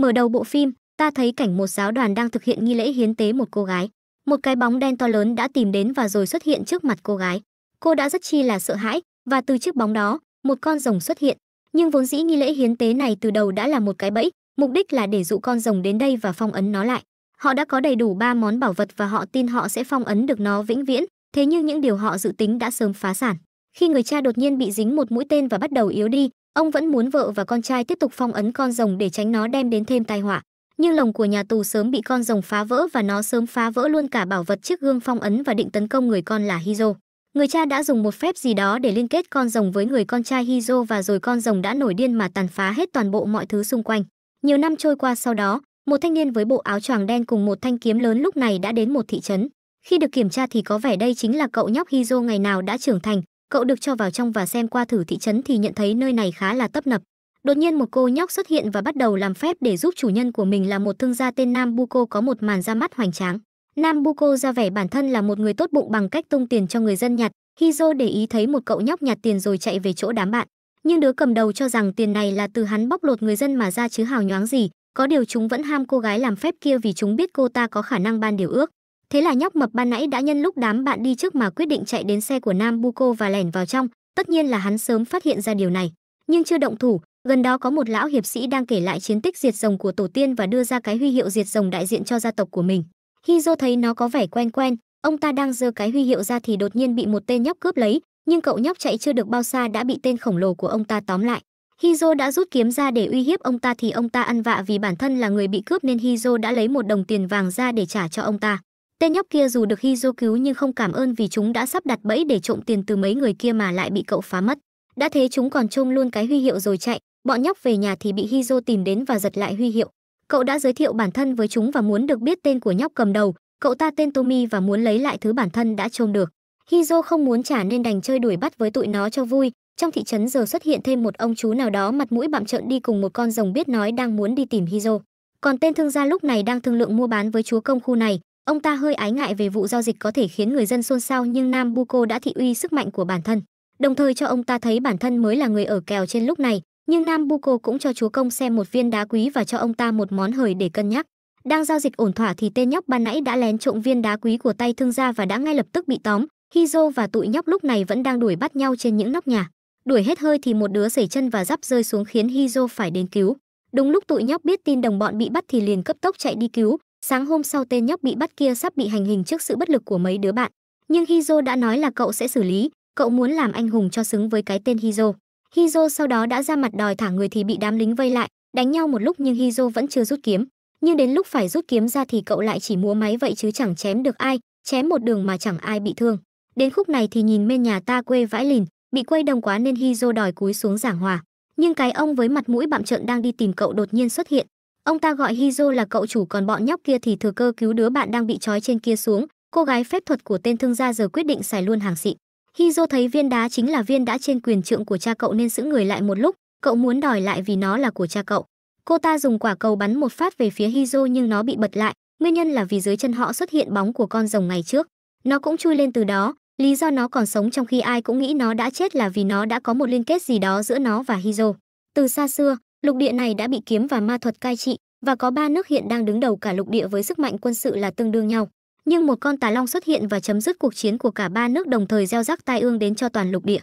Mở đầu bộ phim, ta thấy cảnh một giáo đoàn đang thực hiện nghi lễ hiến tế một cô gái. Một cái bóng đen to lớn đã tìm đến và rồi xuất hiện trước mặt cô gái. Cô đã rất chi là sợ hãi, và từ chiếc bóng đó, một con rồng xuất hiện. Nhưng vốn dĩ nghi lễ hiến tế này từ đầu đã là một cái bẫy, mục đích là để dụ con rồng đến đây và phong ấn nó lại. Họ đã có đầy đủ ba món bảo vật và họ tin họ sẽ phong ấn được nó vĩnh viễn, thế nhưng những điều họ dự tính đã sớm phá sản. Khi người cha đột nhiên bị dính một mũi tên và bắt đầu yếu đi, ông vẫn muốn vợ và con trai tiếp tục phong ấn con rồng để tránh nó đem đến thêm tai họa nhưng lồng của nhà tù sớm bị con rồng phá vỡ và nó sớm phá vỡ luôn cả bảo vật chiếc gương phong ấn và định tấn công người con là Hizo. Người cha đã dùng một phép gì đó để liên kết con rồng với người con trai Hizo và rồi con rồng đã nổi điên mà tàn phá hết toàn bộ mọi thứ xung quanh. Nhiều năm trôi qua sau đó, một thanh niên với bộ áo choàng đen cùng một thanh kiếm lớn lúc này đã đến một thị trấn. Khi được kiểm tra thì có vẻ đây chính là cậu nhóc Hizo ngày nào đã trưởng thành, cậu được cho vào trong và xem qua thử thị trấn thì nhận thấy nơi này khá là tấp nập đột nhiên một cô nhóc xuất hiện và bắt đầu làm phép để giúp chủ nhân của mình là một thương gia tên nam buko có một màn ra mắt hoành tráng nam buko ra vẻ bản thân là một người tốt bụng bằng cách tung tiền cho người dân nhặt hizo để ý thấy một cậu nhóc nhặt tiền rồi chạy về chỗ đám bạn nhưng đứa cầm đầu cho rằng tiền này là từ hắn bóc lột người dân mà ra chứ hào nhoáng gì có điều chúng vẫn ham cô gái làm phép kia vì chúng biết cô ta có khả năng ban điều ước Thế là nhóc mập ban nãy đã nhân lúc đám bạn đi trước mà quyết định chạy đến xe của Nam Buko và lẻn vào trong, tất nhiên là hắn sớm phát hiện ra điều này, nhưng chưa động thủ, gần đó có một lão hiệp sĩ đang kể lại chiến tích diệt rồng của tổ tiên và đưa ra cái huy hiệu diệt rồng đại diện cho gia tộc của mình. Hizo thấy nó có vẻ quen quen, ông ta đang giơ cái huy hiệu ra thì đột nhiên bị một tên nhóc cướp lấy, nhưng cậu nhóc chạy chưa được bao xa đã bị tên khổng lồ của ông ta tóm lại. Hizo đã rút kiếm ra để uy hiếp ông ta thì ông ta ăn vạ vì bản thân là người bị cướp nên Hizo đã lấy một đồng tiền vàng ra để trả cho ông ta. Tên nhóc kia dù được Hizo cứu nhưng không cảm ơn vì chúng đã sắp đặt bẫy để trộm tiền từ mấy người kia mà lại bị cậu phá mất. Đã thế chúng còn trông luôn cái huy hiệu rồi chạy, bọn nhóc về nhà thì bị Hizo tìm đến và giật lại huy hiệu. Cậu đã giới thiệu bản thân với chúng và muốn được biết tên của nhóc cầm đầu, cậu ta tên Tommy và muốn lấy lại thứ bản thân đã trộm được. Hizo không muốn trả nên đành chơi đuổi bắt với tụi nó cho vui. Trong thị trấn giờ xuất hiện thêm một ông chú nào đó mặt mũi bặm trợn đi cùng một con rồng biết nói đang muốn đi tìm Hizo. Còn tên thương gia lúc này đang thương lượng mua bán với chúa công khu này, Ông ta hơi ái ngại về vụ giao dịch có thể khiến người dân xôn xao nhưng Nabucco đã thị uy sức mạnh của bản thân, đồng thời cho ông ta thấy bản thân mới là người ở kèo trên lúc này, nhưng Nabucco cũng cho chúa công xem một viên đá quý và cho ông ta một món hời để cân nhắc. Đang giao dịch ổn thỏa thì tên nhóc ban nãy đã lén trộm viên đá quý của tay thương gia và đã ngay lập tức bị tóm. Hizo và tụi nhóc lúc này vẫn đang đuổi bắt nhau trên những nóc nhà. Đuổi hết hơi thì một đứa sẩy chân và giáp rơi xuống khiến Hizo phải đến cứu. Đúng lúc tụi nhóc biết tin đồng bọn bị bắt thì liền cấp tốc chạy đi cứu, Sáng hôm sau tên nhóc bị bắt kia sắp bị hành hình trước sự bất lực của mấy đứa bạn, nhưng Hizo đã nói là cậu sẽ xử lý, cậu muốn làm anh hùng cho xứng với cái tên Hizo. Hizo sau đó đã ra mặt đòi thả người thì bị đám lính vây lại, đánh nhau một lúc nhưng Hizo vẫn chưa rút kiếm. Nhưng đến lúc phải rút kiếm ra thì cậu lại chỉ múa máy vậy chứ chẳng chém được ai, chém một đường mà chẳng ai bị thương. Đến khúc này thì nhìn bên nhà ta quê vãi lìn, bị quay đồng quá nên Hizo đòi cúi xuống giảng hòa. Nhưng cái ông với mặt mũi bạm trợn đang đi tìm cậu đột nhiên xuất hiện, Ông ta gọi Hizo là cậu chủ còn bọn nhóc kia thì thừa cơ cứu đứa bạn đang bị trói trên kia xuống, cô gái phép thuật của tên thương gia giờ quyết định xài luôn hàng xịn. Hizo thấy viên đá chính là viên đã trên quyền trượng của cha cậu nên giữ người lại một lúc, cậu muốn đòi lại vì nó là của cha cậu. Cô ta dùng quả cầu bắn một phát về phía Hizo nhưng nó bị bật lại, nguyên nhân là vì dưới chân họ xuất hiện bóng của con rồng ngày trước. Nó cũng chui lên từ đó, lý do nó còn sống trong khi ai cũng nghĩ nó đã chết là vì nó đã có một liên kết gì đó giữa nó và Hizo. Từ xa xưa, Lục địa này đã bị kiếm và ma thuật cai trị và có ba nước hiện đang đứng đầu cả lục địa với sức mạnh quân sự là tương đương nhau. Nhưng một con tà long xuất hiện và chấm dứt cuộc chiến của cả ba nước đồng thời gieo rắc tai ương đến cho toàn lục địa.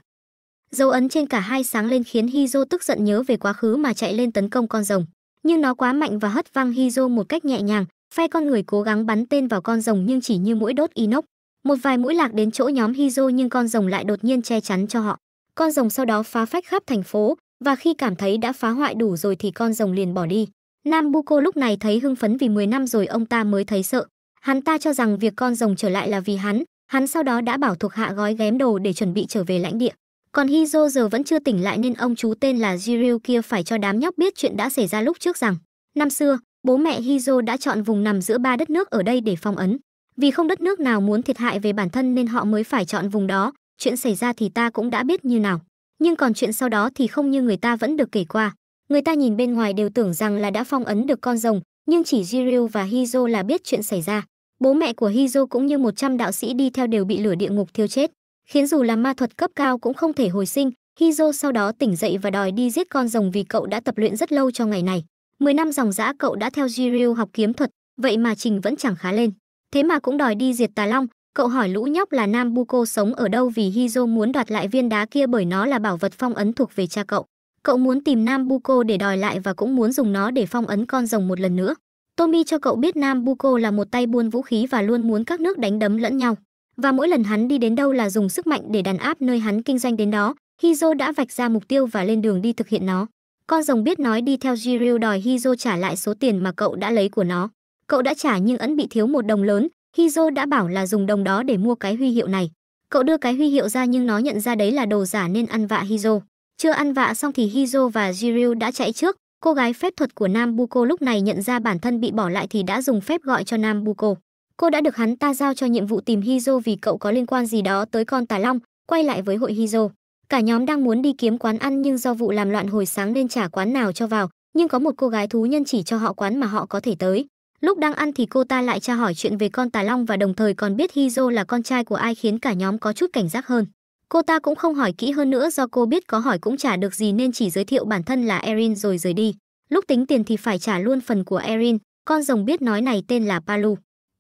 Dấu ấn trên cả hai sáng lên khiến Hizo tức giận nhớ về quá khứ mà chạy lên tấn công con rồng. Nhưng nó quá mạnh và hất văng Hizo một cách nhẹ nhàng, phe con người cố gắng bắn tên vào con rồng nhưng chỉ như mũi đốt inox. Một vài mũi lạc đến chỗ nhóm Hizo nhưng con rồng lại đột nhiên che chắn cho họ. Con rồng sau đó phá phách khắp thành phố, và khi cảm thấy đã phá hoại đủ rồi thì con rồng liền bỏ đi. Nam Buko lúc này thấy hưng phấn vì 10 năm rồi ông ta mới thấy sợ. Hắn ta cho rằng việc con rồng trở lại là vì hắn, hắn sau đó đã bảo thuộc hạ gói ghém đồ để chuẩn bị trở về lãnh địa. Còn Hizo giờ vẫn chưa tỉnh lại nên ông chú tên là Jiryu kia phải cho đám nhóc biết chuyện đã xảy ra lúc trước rằng, năm xưa, bố mẹ Hizo đã chọn vùng nằm giữa ba đất nước ở đây để phong ấn. Vì không đất nước nào muốn thiệt hại về bản thân nên họ mới phải chọn vùng đó, chuyện xảy ra thì ta cũng đã biết như nào nhưng còn chuyện sau đó thì không như người ta vẫn được kể qua người ta nhìn bên ngoài đều tưởng rằng là đã phong ấn được con rồng nhưng chỉ Jiryu và Hizo là biết chuyện xảy ra bố mẹ của Hizo cũng như 100 đạo sĩ đi theo đều bị lửa địa ngục thiêu chết khiến dù là ma thuật cấp cao cũng không thể hồi sinh Hizo sau đó tỉnh dậy và đòi đi giết con rồng vì cậu đã tập luyện rất lâu cho ngày này 10 năm dòng dã cậu đã theo Jiryu học kiếm thuật vậy mà trình vẫn chẳng khá lên thế mà cũng đòi đi diệt tà long Cậu hỏi lũ nhóc là Nambuko sống ở đâu vì Hizo muốn đoạt lại viên đá kia bởi nó là bảo vật phong ấn thuộc về cha cậu. Cậu muốn tìm Nambuko để đòi lại và cũng muốn dùng nó để phong ấn con rồng một lần nữa. Tommy cho cậu biết Nambuko là một tay buôn vũ khí và luôn muốn các nước đánh đấm lẫn nhau. Và mỗi lần hắn đi đến đâu là dùng sức mạnh để đàn áp nơi hắn kinh doanh đến đó, Hizo đã vạch ra mục tiêu và lên đường đi thực hiện nó. Con rồng biết nói đi theo Jiryu đòi Hizo trả lại số tiền mà cậu đã lấy của nó. Cậu đã trả nhưng ẩn bị thiếu một đồng lớn, Hizo đã bảo là dùng đồng đó để mua cái huy hiệu này. Cậu đưa cái huy hiệu ra nhưng nó nhận ra đấy là đồ giả nên ăn vạ Hizo. Chưa ăn vạ xong thì Hizo và Jiryu đã chạy trước. Cô gái phép thuật của Nam Buko lúc này nhận ra bản thân bị bỏ lại thì đã dùng phép gọi cho Nam Buko. Cô đã được hắn ta giao cho nhiệm vụ tìm Hizo vì cậu có liên quan gì đó tới con tà long, quay lại với hội Hizo. Cả nhóm đang muốn đi kiếm quán ăn nhưng do vụ làm loạn hồi sáng nên trả quán nào cho vào, nhưng có một cô gái thú nhân chỉ cho họ quán mà họ có thể tới. Lúc đang ăn thì cô ta lại tra hỏi chuyện về con Tà Long và đồng thời còn biết Hizo là con trai của ai khiến cả nhóm có chút cảnh giác hơn. Cô ta cũng không hỏi kỹ hơn nữa do cô biết có hỏi cũng trả được gì nên chỉ giới thiệu bản thân là Erin rồi rời đi. Lúc tính tiền thì phải trả luôn phần của Erin, con rồng biết nói này tên là Palu.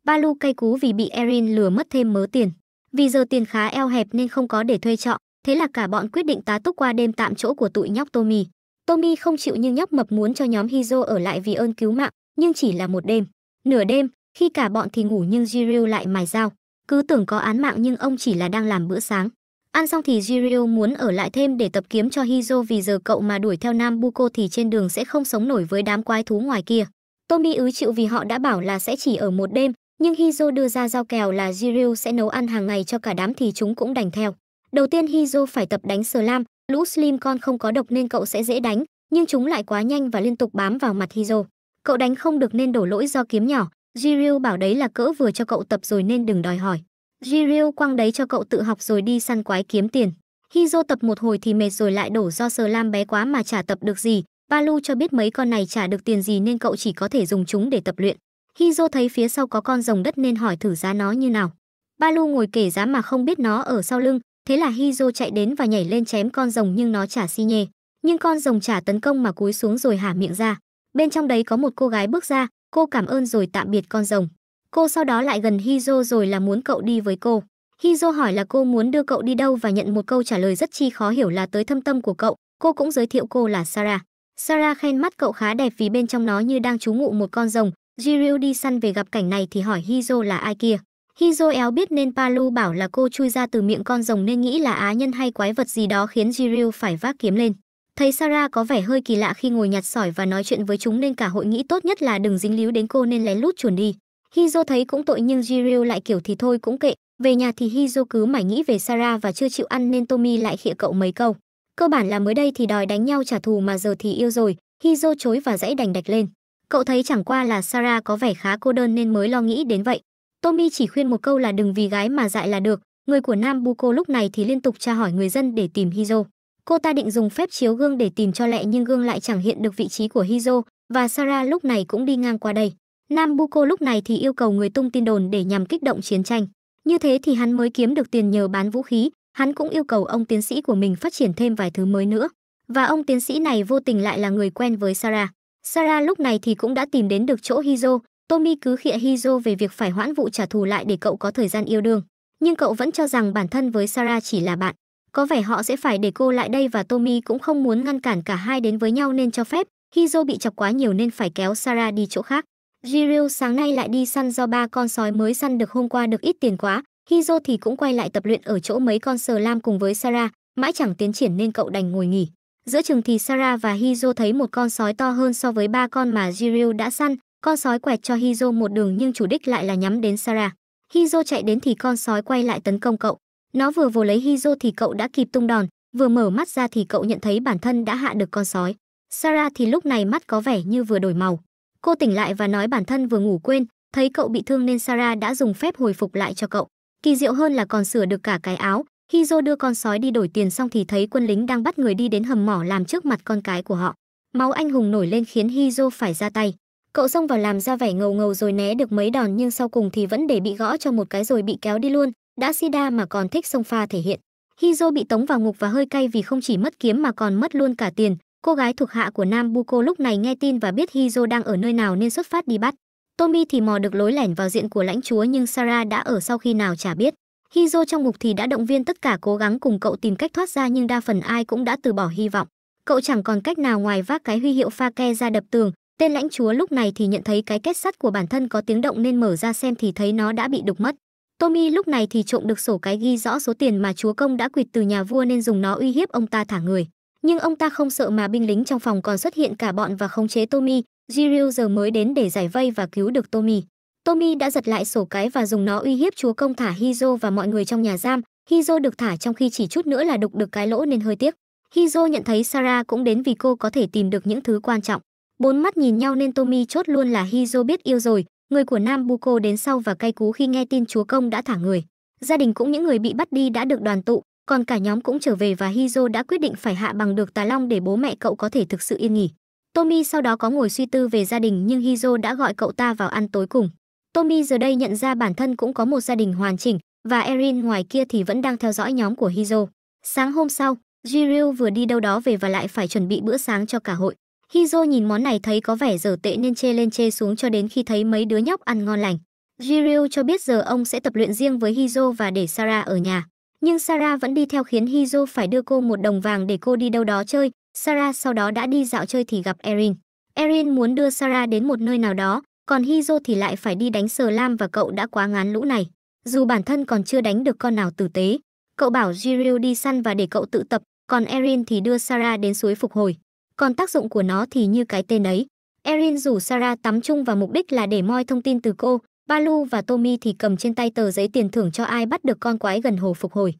Palu cay cú vì bị Erin lừa mất thêm mớ tiền. Vì giờ tiền khá eo hẹp nên không có để thuê trọ, thế là cả bọn quyết định tá túc qua đêm tạm chỗ của tụi nhóc Tommy. Tommy không chịu nhưng nhóc mập muốn cho nhóm Hizo ở lại vì ơn cứu mạng, nhưng chỉ là một đêm. Nửa đêm, khi cả bọn thì ngủ nhưng Jiryu lại mài dao. Cứ tưởng có án mạng nhưng ông chỉ là đang làm bữa sáng. Ăn xong thì Jiryu muốn ở lại thêm để tập kiếm cho Hizo vì giờ cậu mà đuổi theo Nam Buko thì trên đường sẽ không sống nổi với đám quái thú ngoài kia. Tommy ứ chịu vì họ đã bảo là sẽ chỉ ở một đêm, nhưng Hizo đưa ra giao kèo là Jiryu sẽ nấu ăn hàng ngày cho cả đám thì chúng cũng đành theo. Đầu tiên Hizo phải tập đánh slam, lũ Slim con không có độc nên cậu sẽ dễ đánh, nhưng chúng lại quá nhanh và liên tục bám vào mặt Hizo cậu đánh không được nên đổ lỗi do kiếm nhỏ jiryu bảo đấy là cỡ vừa cho cậu tập rồi nên đừng đòi hỏi jiryu quăng đấy cho cậu tự học rồi đi săn quái kiếm tiền hizo tập một hồi thì mệt rồi lại đổ do sờ lam bé quá mà chả tập được gì Palu cho biết mấy con này trả được tiền gì nên cậu chỉ có thể dùng chúng để tập luyện. Hizo thấy phía sau có con rồng đất nên hỏi thử giá nó như nào. Palu ngồi kể giá mà không biết nó ở sau lưng, thế là Hizo chạy đến và nhảy lên chém con rồng nhưng nó chả si nhê. Nhưng con rồng chả tấn công mà cúi xuống rồi hả miệng ra. Bên trong đấy có một cô gái bước ra, cô cảm ơn rồi tạm biệt con rồng. Cô sau đó lại gần Hizo rồi là muốn cậu đi với cô. Hizo hỏi là cô muốn đưa cậu đi đâu và nhận một câu trả lời rất chi khó hiểu là tới thâm tâm của cậu. Cô cũng giới thiệu cô là Sarah. Sarah khen mắt cậu khá đẹp vì bên trong nó như đang trú ngụ một con rồng. Jiryu đi săn về gặp cảnh này thì hỏi Hizo là ai kia. Hizo éo biết nên Palu bảo là cô chui ra từ miệng con rồng nên nghĩ là á nhân hay quái vật gì đó khiến Jiryu phải vác kiếm lên. Thấy Sarah có vẻ hơi kỳ lạ khi ngồi nhặt sỏi và nói chuyện với chúng nên cả hội nghĩ tốt nhất là đừng dính líu đến cô nên lén lút chuồn đi. Hizo thấy cũng tội nhưng Jiryu lại kiểu thì thôi cũng kệ, về nhà thì Hizo cứ mải nghĩ về Sarah và chưa chịu ăn nên Tommy lại khịa cậu mấy câu. Cơ bản là mới đây thì đòi đánh nhau trả thù mà giờ thì yêu rồi, Hizo chối và dãy đành đạch lên. Cậu thấy chẳng qua là Sarah có vẻ khá cô đơn nên mới lo nghĩ đến vậy. Tommy chỉ khuyên một câu là đừng vì gái mà dại là được, người của Nam Buko lúc này thì liên tục tra hỏi người dân để tìm Hizo. Cô ta định dùng phép chiếu gương để tìm cho lẹ nhưng gương lại chẳng hiện được vị trí của Hizo và Sara lúc này cũng đi ngang qua đây. Nambuko lúc này thì yêu cầu người tung tin đồn để nhằm kích động chiến tranh. Như thế thì hắn mới kiếm được tiền nhờ bán vũ khí, hắn cũng yêu cầu ông tiến sĩ của mình phát triển thêm vài thứ mới nữa. Và ông tiến sĩ này vô tình lại là người quen với Sara. Sara lúc này thì cũng đã tìm đến được chỗ Hizo, Tommy cứ khịa Hizo về việc phải hoãn vụ trả thù lại để cậu có thời gian yêu đương. Nhưng cậu vẫn cho rằng bản thân với Sara chỉ là bạn. Có vẻ họ sẽ phải để cô lại đây và Tommy cũng không muốn ngăn cản cả hai đến với nhau nên cho phép. Hizo bị chọc quá nhiều nên phải kéo Sara đi chỗ khác. Jiril sáng nay lại đi săn do ba con sói mới săn được hôm qua được ít tiền quá. Hizo thì cũng quay lại tập luyện ở chỗ mấy con sờ lam cùng với Sara. mãi chẳng tiến triển nên cậu đành ngồi nghỉ. Giữa chừng thì Sara và Hizo thấy một con sói to hơn so với ba con mà Jiril đã săn. Con sói quẹt cho Hizo một đường nhưng chủ đích lại là nhắm đến Sarah. Hizo chạy đến thì con sói quay lại tấn công cậu. Nó vừa vồ lấy Hizo thì cậu đã kịp tung đòn, vừa mở mắt ra thì cậu nhận thấy bản thân đã hạ được con sói. Sarah thì lúc này mắt có vẻ như vừa đổi màu. Cô tỉnh lại và nói bản thân vừa ngủ quên, thấy cậu bị thương nên Sarah đã dùng phép hồi phục lại cho cậu. Kỳ diệu hơn là còn sửa được cả cái áo. Hizo đưa con sói đi đổi tiền xong thì thấy quân lính đang bắt người đi đến hầm mỏ làm trước mặt con cái của họ. Máu anh hùng nổi lên khiến Hizo phải ra tay. Cậu xông vào làm ra vẻ ngầu ngầu rồi né được mấy đòn nhưng sau cùng thì vẫn để bị gõ cho một cái rồi bị kéo đi luôn. Đã si Sida mà còn thích sông pha thể hiện. Hizo bị tống vào ngục và hơi cay vì không chỉ mất kiếm mà còn mất luôn cả tiền. Cô gái thuộc hạ của Nam Buko lúc này nghe tin và biết Hizo đang ở nơi nào nên xuất phát đi bắt. Tommy thì mò được lối lẻn vào diện của lãnh chúa nhưng Sarah đã ở sau khi nào chả biết. Hizo trong ngục thì đã động viên tất cả cố gắng cùng cậu tìm cách thoát ra nhưng đa phần ai cũng đã từ bỏ hy vọng. Cậu chẳng còn cách nào ngoài vác cái huy hiệu pha ke ra đập tường. Tên lãnh chúa lúc này thì nhận thấy cái kết sắt của bản thân có tiếng động nên mở ra xem thì thấy nó đã bị đục mất. Tommy lúc này thì trộm được sổ cái ghi rõ số tiền mà chúa công đã quỵt từ nhà vua nên dùng nó uy hiếp ông ta thả người. Nhưng ông ta không sợ mà binh lính trong phòng còn xuất hiện cả bọn và khống chế Tommy, Jiryu giờ mới đến để giải vây và cứu được Tommy. Tommy đã giật lại sổ cái và dùng nó uy hiếp chúa công thả Hizo và mọi người trong nhà giam. Hizo được thả trong khi chỉ chút nữa là đục được cái lỗ nên hơi tiếc. Hizo nhận thấy Sarah cũng đến vì cô có thể tìm được những thứ quan trọng. Bốn mắt nhìn nhau nên Tommy chốt luôn là Hizo biết yêu rồi, Người của Nam Nabucco đến sau và cay cú khi nghe tin chúa công đã thả người. Gia đình cũng những người bị bắt đi đã được đoàn tụ, còn cả nhóm cũng trở về và Hizo đã quyết định phải hạ bằng được Tà Long để bố mẹ cậu có thể thực sự yên nghỉ. Tommy sau đó có ngồi suy tư về gia đình nhưng Hizo đã gọi cậu ta vào ăn tối cùng. Tommy giờ đây nhận ra bản thân cũng có một gia đình hoàn chỉnh và Erin ngoài kia thì vẫn đang theo dõi nhóm của Hizo. Sáng hôm sau, Jiril vừa đi đâu đó về và lại phải chuẩn bị bữa sáng cho cả hội. Hizo nhìn món này thấy có vẻ dở tệ nên chê lên chê xuống cho đến khi thấy mấy đứa nhóc ăn ngon lành. Jiryu cho biết giờ ông sẽ tập luyện riêng với Hizo và để Sara ở nhà. Nhưng Sara vẫn đi theo khiến Hizo phải đưa cô một đồng vàng để cô đi đâu đó chơi. Sara sau đó đã đi dạo chơi thì gặp Erin. Erin muốn đưa Sara đến một nơi nào đó, còn Hizo thì lại phải đi đánh sờ lam và cậu đã quá ngán lũ này. Dù bản thân còn chưa đánh được con nào tử tế, cậu bảo Jiryu đi săn và để cậu tự tập, còn Erin thì đưa Sara đến suối phục hồi còn tác dụng của nó thì như cái tên ấy. Erin rủ Sarah tắm chung và mục đích là để moi thông tin từ cô, Balu và Tommy thì cầm trên tay tờ giấy tiền thưởng cho ai bắt được con quái gần hồ phục hồi.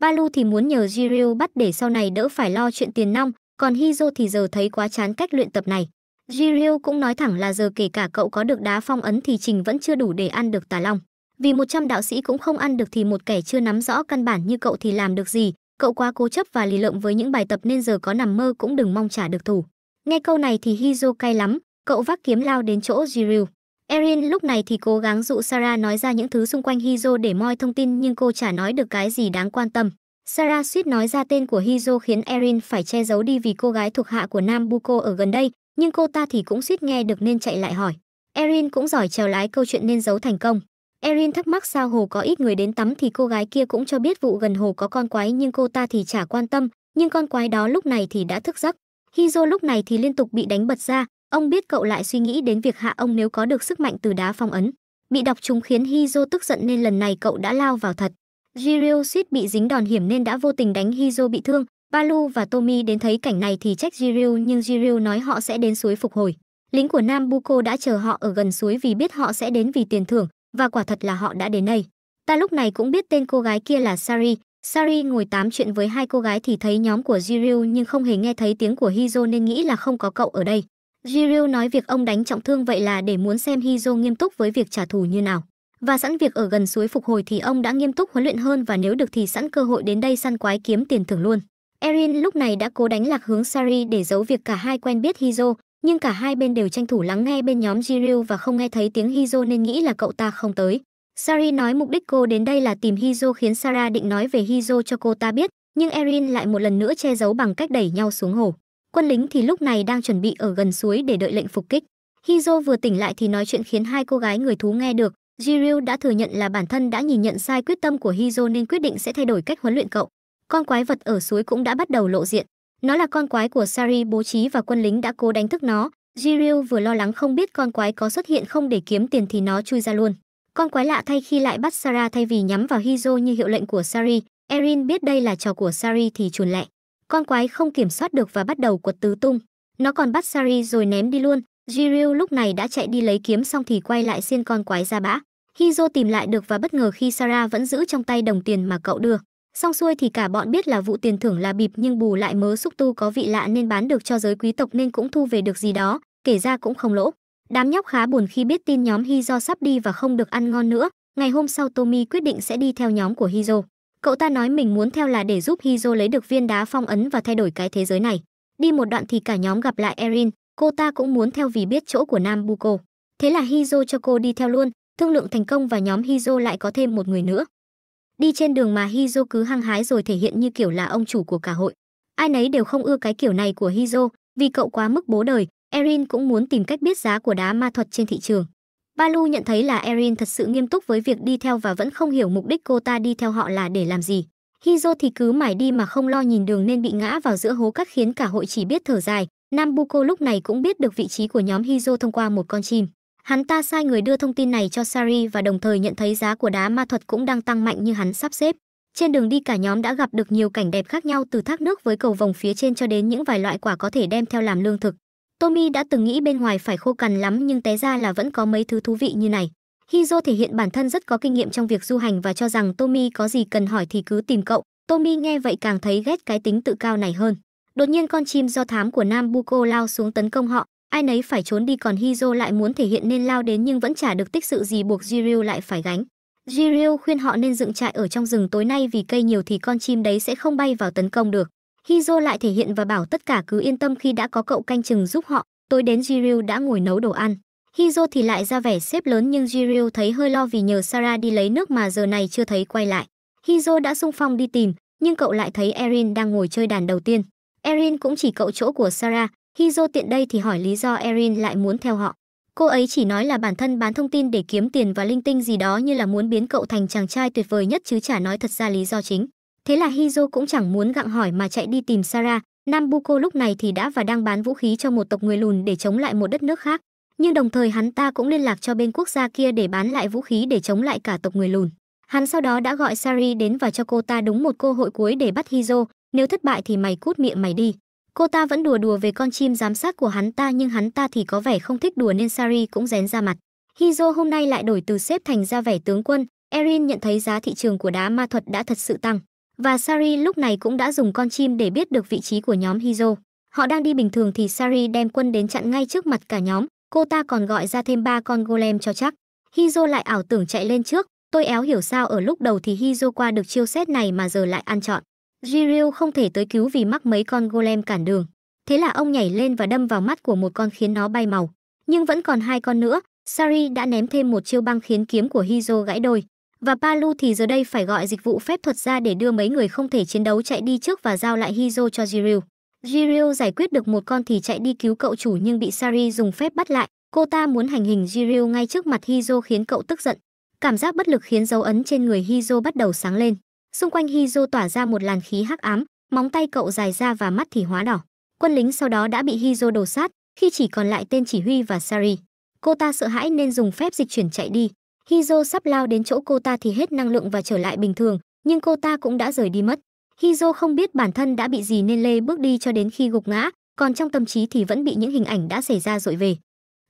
Balu thì muốn nhờ Jiryu bắt để sau này đỡ phải lo chuyện tiền nong, còn Hizo thì giờ thấy quá chán cách luyện tập này. Jiryu cũng nói thẳng là giờ kể cả cậu có được đá phong ấn thì trình vẫn chưa đủ để ăn được tà long. Vì 100 đạo sĩ cũng không ăn được thì một kẻ chưa nắm rõ căn bản như cậu thì làm được gì, cậu quá cố chấp và lì lợm với những bài tập nên giờ có nằm mơ cũng đừng mong trả được thủ. Nghe câu này thì Hizo cay lắm, cậu vác kiếm lao đến chỗ Jiryu. Erin lúc này thì cố gắng dụ Sarah nói ra những thứ xung quanh Hizo để moi thông tin nhưng cô chả nói được cái gì đáng quan tâm. Sarah suýt nói ra tên của Hizo khiến Erin phải che giấu đi vì cô gái thuộc hạ của Nam Buko ở gần đây, nhưng cô ta thì cũng suýt nghe được nên chạy lại hỏi. Erin cũng giỏi trèo lái câu chuyện nên giấu thành công. Erin thắc mắc sao hồ có ít người đến tắm thì cô gái kia cũng cho biết vụ gần hồ có con quái nhưng cô ta thì chả quan tâm, nhưng con quái đó lúc này thì đã thức giấc. Hizo lúc này thì liên tục bị đánh bật ra, ông biết cậu lại suy nghĩ đến việc hạ ông nếu có được sức mạnh từ đá phong ấn. Bị đọc chúng khiến Hizo tức giận nên lần này cậu đã lao vào thật. Jiryu suýt bị dính đòn hiểm nên đã vô tình đánh Hizo bị thương. Balu và Tommy đến thấy cảnh này thì trách Jiryu nhưng Jiryu nói họ sẽ đến suối phục hồi. Lính của Nam Buko đã chờ họ ở gần suối vì biết họ sẽ đến vì tiền thưởng, và quả thật là họ đã đến đây. Ta lúc này cũng biết tên cô gái kia là Sari. Sari ngồi tám chuyện với hai cô gái thì thấy nhóm của Jiryu nhưng không hề nghe thấy tiếng của Hizo nên nghĩ là không có cậu ở đây. Jiryu nói việc ông đánh trọng thương vậy là để muốn xem Hizo nghiêm túc với việc trả thù như nào. Và sẵn việc ở gần suối phục hồi thì ông đã nghiêm túc huấn luyện hơn và nếu được thì sẵn cơ hội đến đây săn quái kiếm tiền thưởng luôn. Erin lúc này đã cố đánh lạc hướng Sari để giấu việc cả hai quen biết Hizo, nhưng cả hai bên đều tranh thủ lắng nghe bên nhóm Jiryu và không nghe thấy tiếng Hizo nên nghĩ là cậu ta không tới. Sari nói mục đích cô đến đây là tìm Hizo khiến Sara định nói về Hizo cho cô ta biết, nhưng Erin lại một lần nữa che giấu bằng cách đẩy nhau xuống hồ. Quân lính thì lúc này đang chuẩn bị ở gần suối để đợi lệnh phục kích. Hizo vừa tỉnh lại thì nói chuyện khiến hai cô gái người thú nghe được. Jiryu đã thừa nhận là bản thân đã nhìn nhận sai quyết tâm của Hizo nên quyết định sẽ thay đổi cách huấn luyện cậu. Con quái vật ở suối cũng đã bắt đầu lộ diện. Nó là con quái của Sari bố trí và quân lính đã cố đánh thức nó. Jiryu vừa lo lắng không biết con quái có xuất hiện không để kiếm tiền thì nó chui ra luôn. Con quái lạ thay khi lại bắt Sara thay vì nhắm vào Hizo như hiệu lệnh của Sari. Erin biết đây là trò của Sari thì chuồn lẹ. Con quái không kiểm soát được và bắt đầu quật tứ tung. Nó còn bắt Sari rồi ném đi luôn. Jiryu lúc này đã chạy đi lấy kiếm xong thì quay lại xiên con quái ra bã. Hizo tìm lại được và bất ngờ khi Sara vẫn giữ trong tay đồng tiền mà cậu đưa. Xong xuôi thì cả bọn biết là vụ tiền thưởng là bịp nhưng bù lại mớ xúc tu có vị lạ nên bán được cho giới quý tộc nên cũng thu về được gì đó, kể ra cũng không lỗ. Đám nhóc khá buồn khi biết tin nhóm Hizo sắp đi và không được ăn ngon nữa. Ngày hôm sau Tommy quyết định sẽ đi theo nhóm của Hizo. Cậu ta nói mình muốn theo là để giúp Hizo lấy được viên đá phong ấn và thay đổi cái thế giới này. Đi một đoạn thì cả nhóm gặp lại Erin, cô ta cũng muốn theo vì biết chỗ của Nam Buko. Thế là Hizo cho cô đi theo luôn, thương lượng thành công và nhóm Hizo lại có thêm một người nữa. Đi trên đường mà Hizo cứ hăng hái rồi thể hiện như kiểu là ông chủ của cả hội. Ai nấy đều không ưa cái kiểu này của Hizo, vì cậu quá mức bố đời, Erin cũng muốn tìm cách biết giá của đá ma thuật trên thị trường. Balu nhận thấy là Erin thật sự nghiêm túc với việc đi theo và vẫn không hiểu mục đích cô ta đi theo họ là để làm gì. Hizo thì cứ mải đi mà không lo nhìn đường nên bị ngã vào giữa hố cát khiến cả hội chỉ biết thở dài. Nambuko lúc này cũng biết được vị trí của nhóm Hizo thông qua một con chim. Hắn ta sai người đưa thông tin này cho Sari và đồng thời nhận thấy giá của đá ma thuật cũng đang tăng mạnh như hắn sắp xếp. Trên đường đi cả nhóm đã gặp được nhiều cảnh đẹp khác nhau từ thác nước với cầu vòng phía trên cho đến những vài loại quả có thể đem theo làm lương thực. Tommy đã từng nghĩ bên ngoài phải khô cằn lắm nhưng té ra là vẫn có mấy thứ thú vị như này. Hizo thể hiện bản thân rất có kinh nghiệm trong việc du hành và cho rằng Tommy có gì cần hỏi thì cứ tìm cậu. Tommy nghe vậy càng thấy ghét cái tính tự cao này hơn. Đột nhiên con chim do thám của Nam Buko lao xuống tấn công họ, Ai nấy phải trốn đi còn Hizo lại muốn thể hiện nên lao đến nhưng vẫn chả được tích sự gì buộc Jiryu lại phải gánh. Jiryu khuyên họ nên dựng trại ở trong rừng tối nay vì cây nhiều thì con chim đấy sẽ không bay vào tấn công được. Hizo lại thể hiện và bảo tất cả cứ yên tâm khi đã có cậu canh chừng giúp họ, tối đến Jiryu đã ngồi nấu đồ ăn. Hizo thì lại ra vẻ xếp lớn nhưng Jiryu thấy hơi lo vì nhờ Sara đi lấy nước mà giờ này chưa thấy quay lại. Hizo đã sung phong đi tìm, nhưng cậu lại thấy Erin đang ngồi chơi đàn đầu tiên. Erin cũng chỉ cậu chỗ của Sara. Hizo tiện đây thì hỏi lý do Erin lại muốn theo họ. Cô ấy chỉ nói là bản thân bán thông tin để kiếm tiền và linh tinh gì đó như là muốn biến cậu thành chàng trai tuyệt vời nhất chứ chả nói thật ra lý do chính. Thế là Hizo cũng chẳng muốn gặng hỏi mà chạy đi tìm Sarah. Nambuko lúc này thì đã và đang bán vũ khí cho một tộc người lùn để chống lại một đất nước khác. Nhưng đồng thời hắn ta cũng liên lạc cho bên quốc gia kia để bán lại vũ khí để chống lại cả tộc người lùn. Hắn sau đó đã gọi Sari đến và cho cô ta đúng một cơ hội cuối để bắt Hizo. Nếu thất bại thì mày cút miệng mày đi. Cô ta vẫn đùa đùa về con chim giám sát của hắn ta nhưng hắn ta thì có vẻ không thích đùa nên Sari cũng rén ra mặt. Hizo hôm nay lại đổi từ xếp thành ra vẻ tướng quân, Erin nhận thấy giá thị trường của đá ma thuật đã thật sự tăng. Và Sari lúc này cũng đã dùng con chim để biết được vị trí của nhóm Hizo. Họ đang đi bình thường thì Sari đem quân đến chặn ngay trước mặt cả nhóm, cô ta còn gọi ra thêm ba con golem cho chắc. Hizo lại ảo tưởng chạy lên trước, tôi éo hiểu sao ở lúc đầu thì Hizo qua được chiêu xét này mà giờ lại ăn chọn. Jiryu không thể tới cứu vì mắc mấy con golem cản đường. Thế là ông nhảy lên và đâm vào mắt của một con khiến nó bay màu. Nhưng vẫn còn hai con nữa, Sari đã ném thêm một chiêu băng khiến kiếm của Hizo gãy đôi. Và Palu thì giờ đây phải gọi dịch vụ phép thuật ra để đưa mấy người không thể chiến đấu chạy đi trước và giao lại Hizo cho Jiryu. Jiryu giải quyết được một con thì chạy đi cứu cậu chủ nhưng bị Sari dùng phép bắt lại. Cô ta muốn hành hình Jiryu ngay trước mặt Hizo khiến cậu tức giận. Cảm giác bất lực khiến dấu ấn trên người Hizo bắt đầu sáng lên. Xung quanh Hizu tỏa ra một làn khí hắc ám, móng tay cậu dài ra và mắt thì hóa đỏ. Quân lính sau đó đã bị Hizo đổ sát, khi chỉ còn lại tên chỉ huy và Sari. Cô ta sợ hãi nên dùng phép dịch chuyển chạy đi. Hizo sắp lao đến chỗ cô ta thì hết năng lượng và trở lại bình thường, nhưng cô ta cũng đã rời đi mất. Hizo không biết bản thân đã bị gì nên lê bước đi cho đến khi gục ngã, còn trong tâm trí thì vẫn bị những hình ảnh đã xảy ra dội về.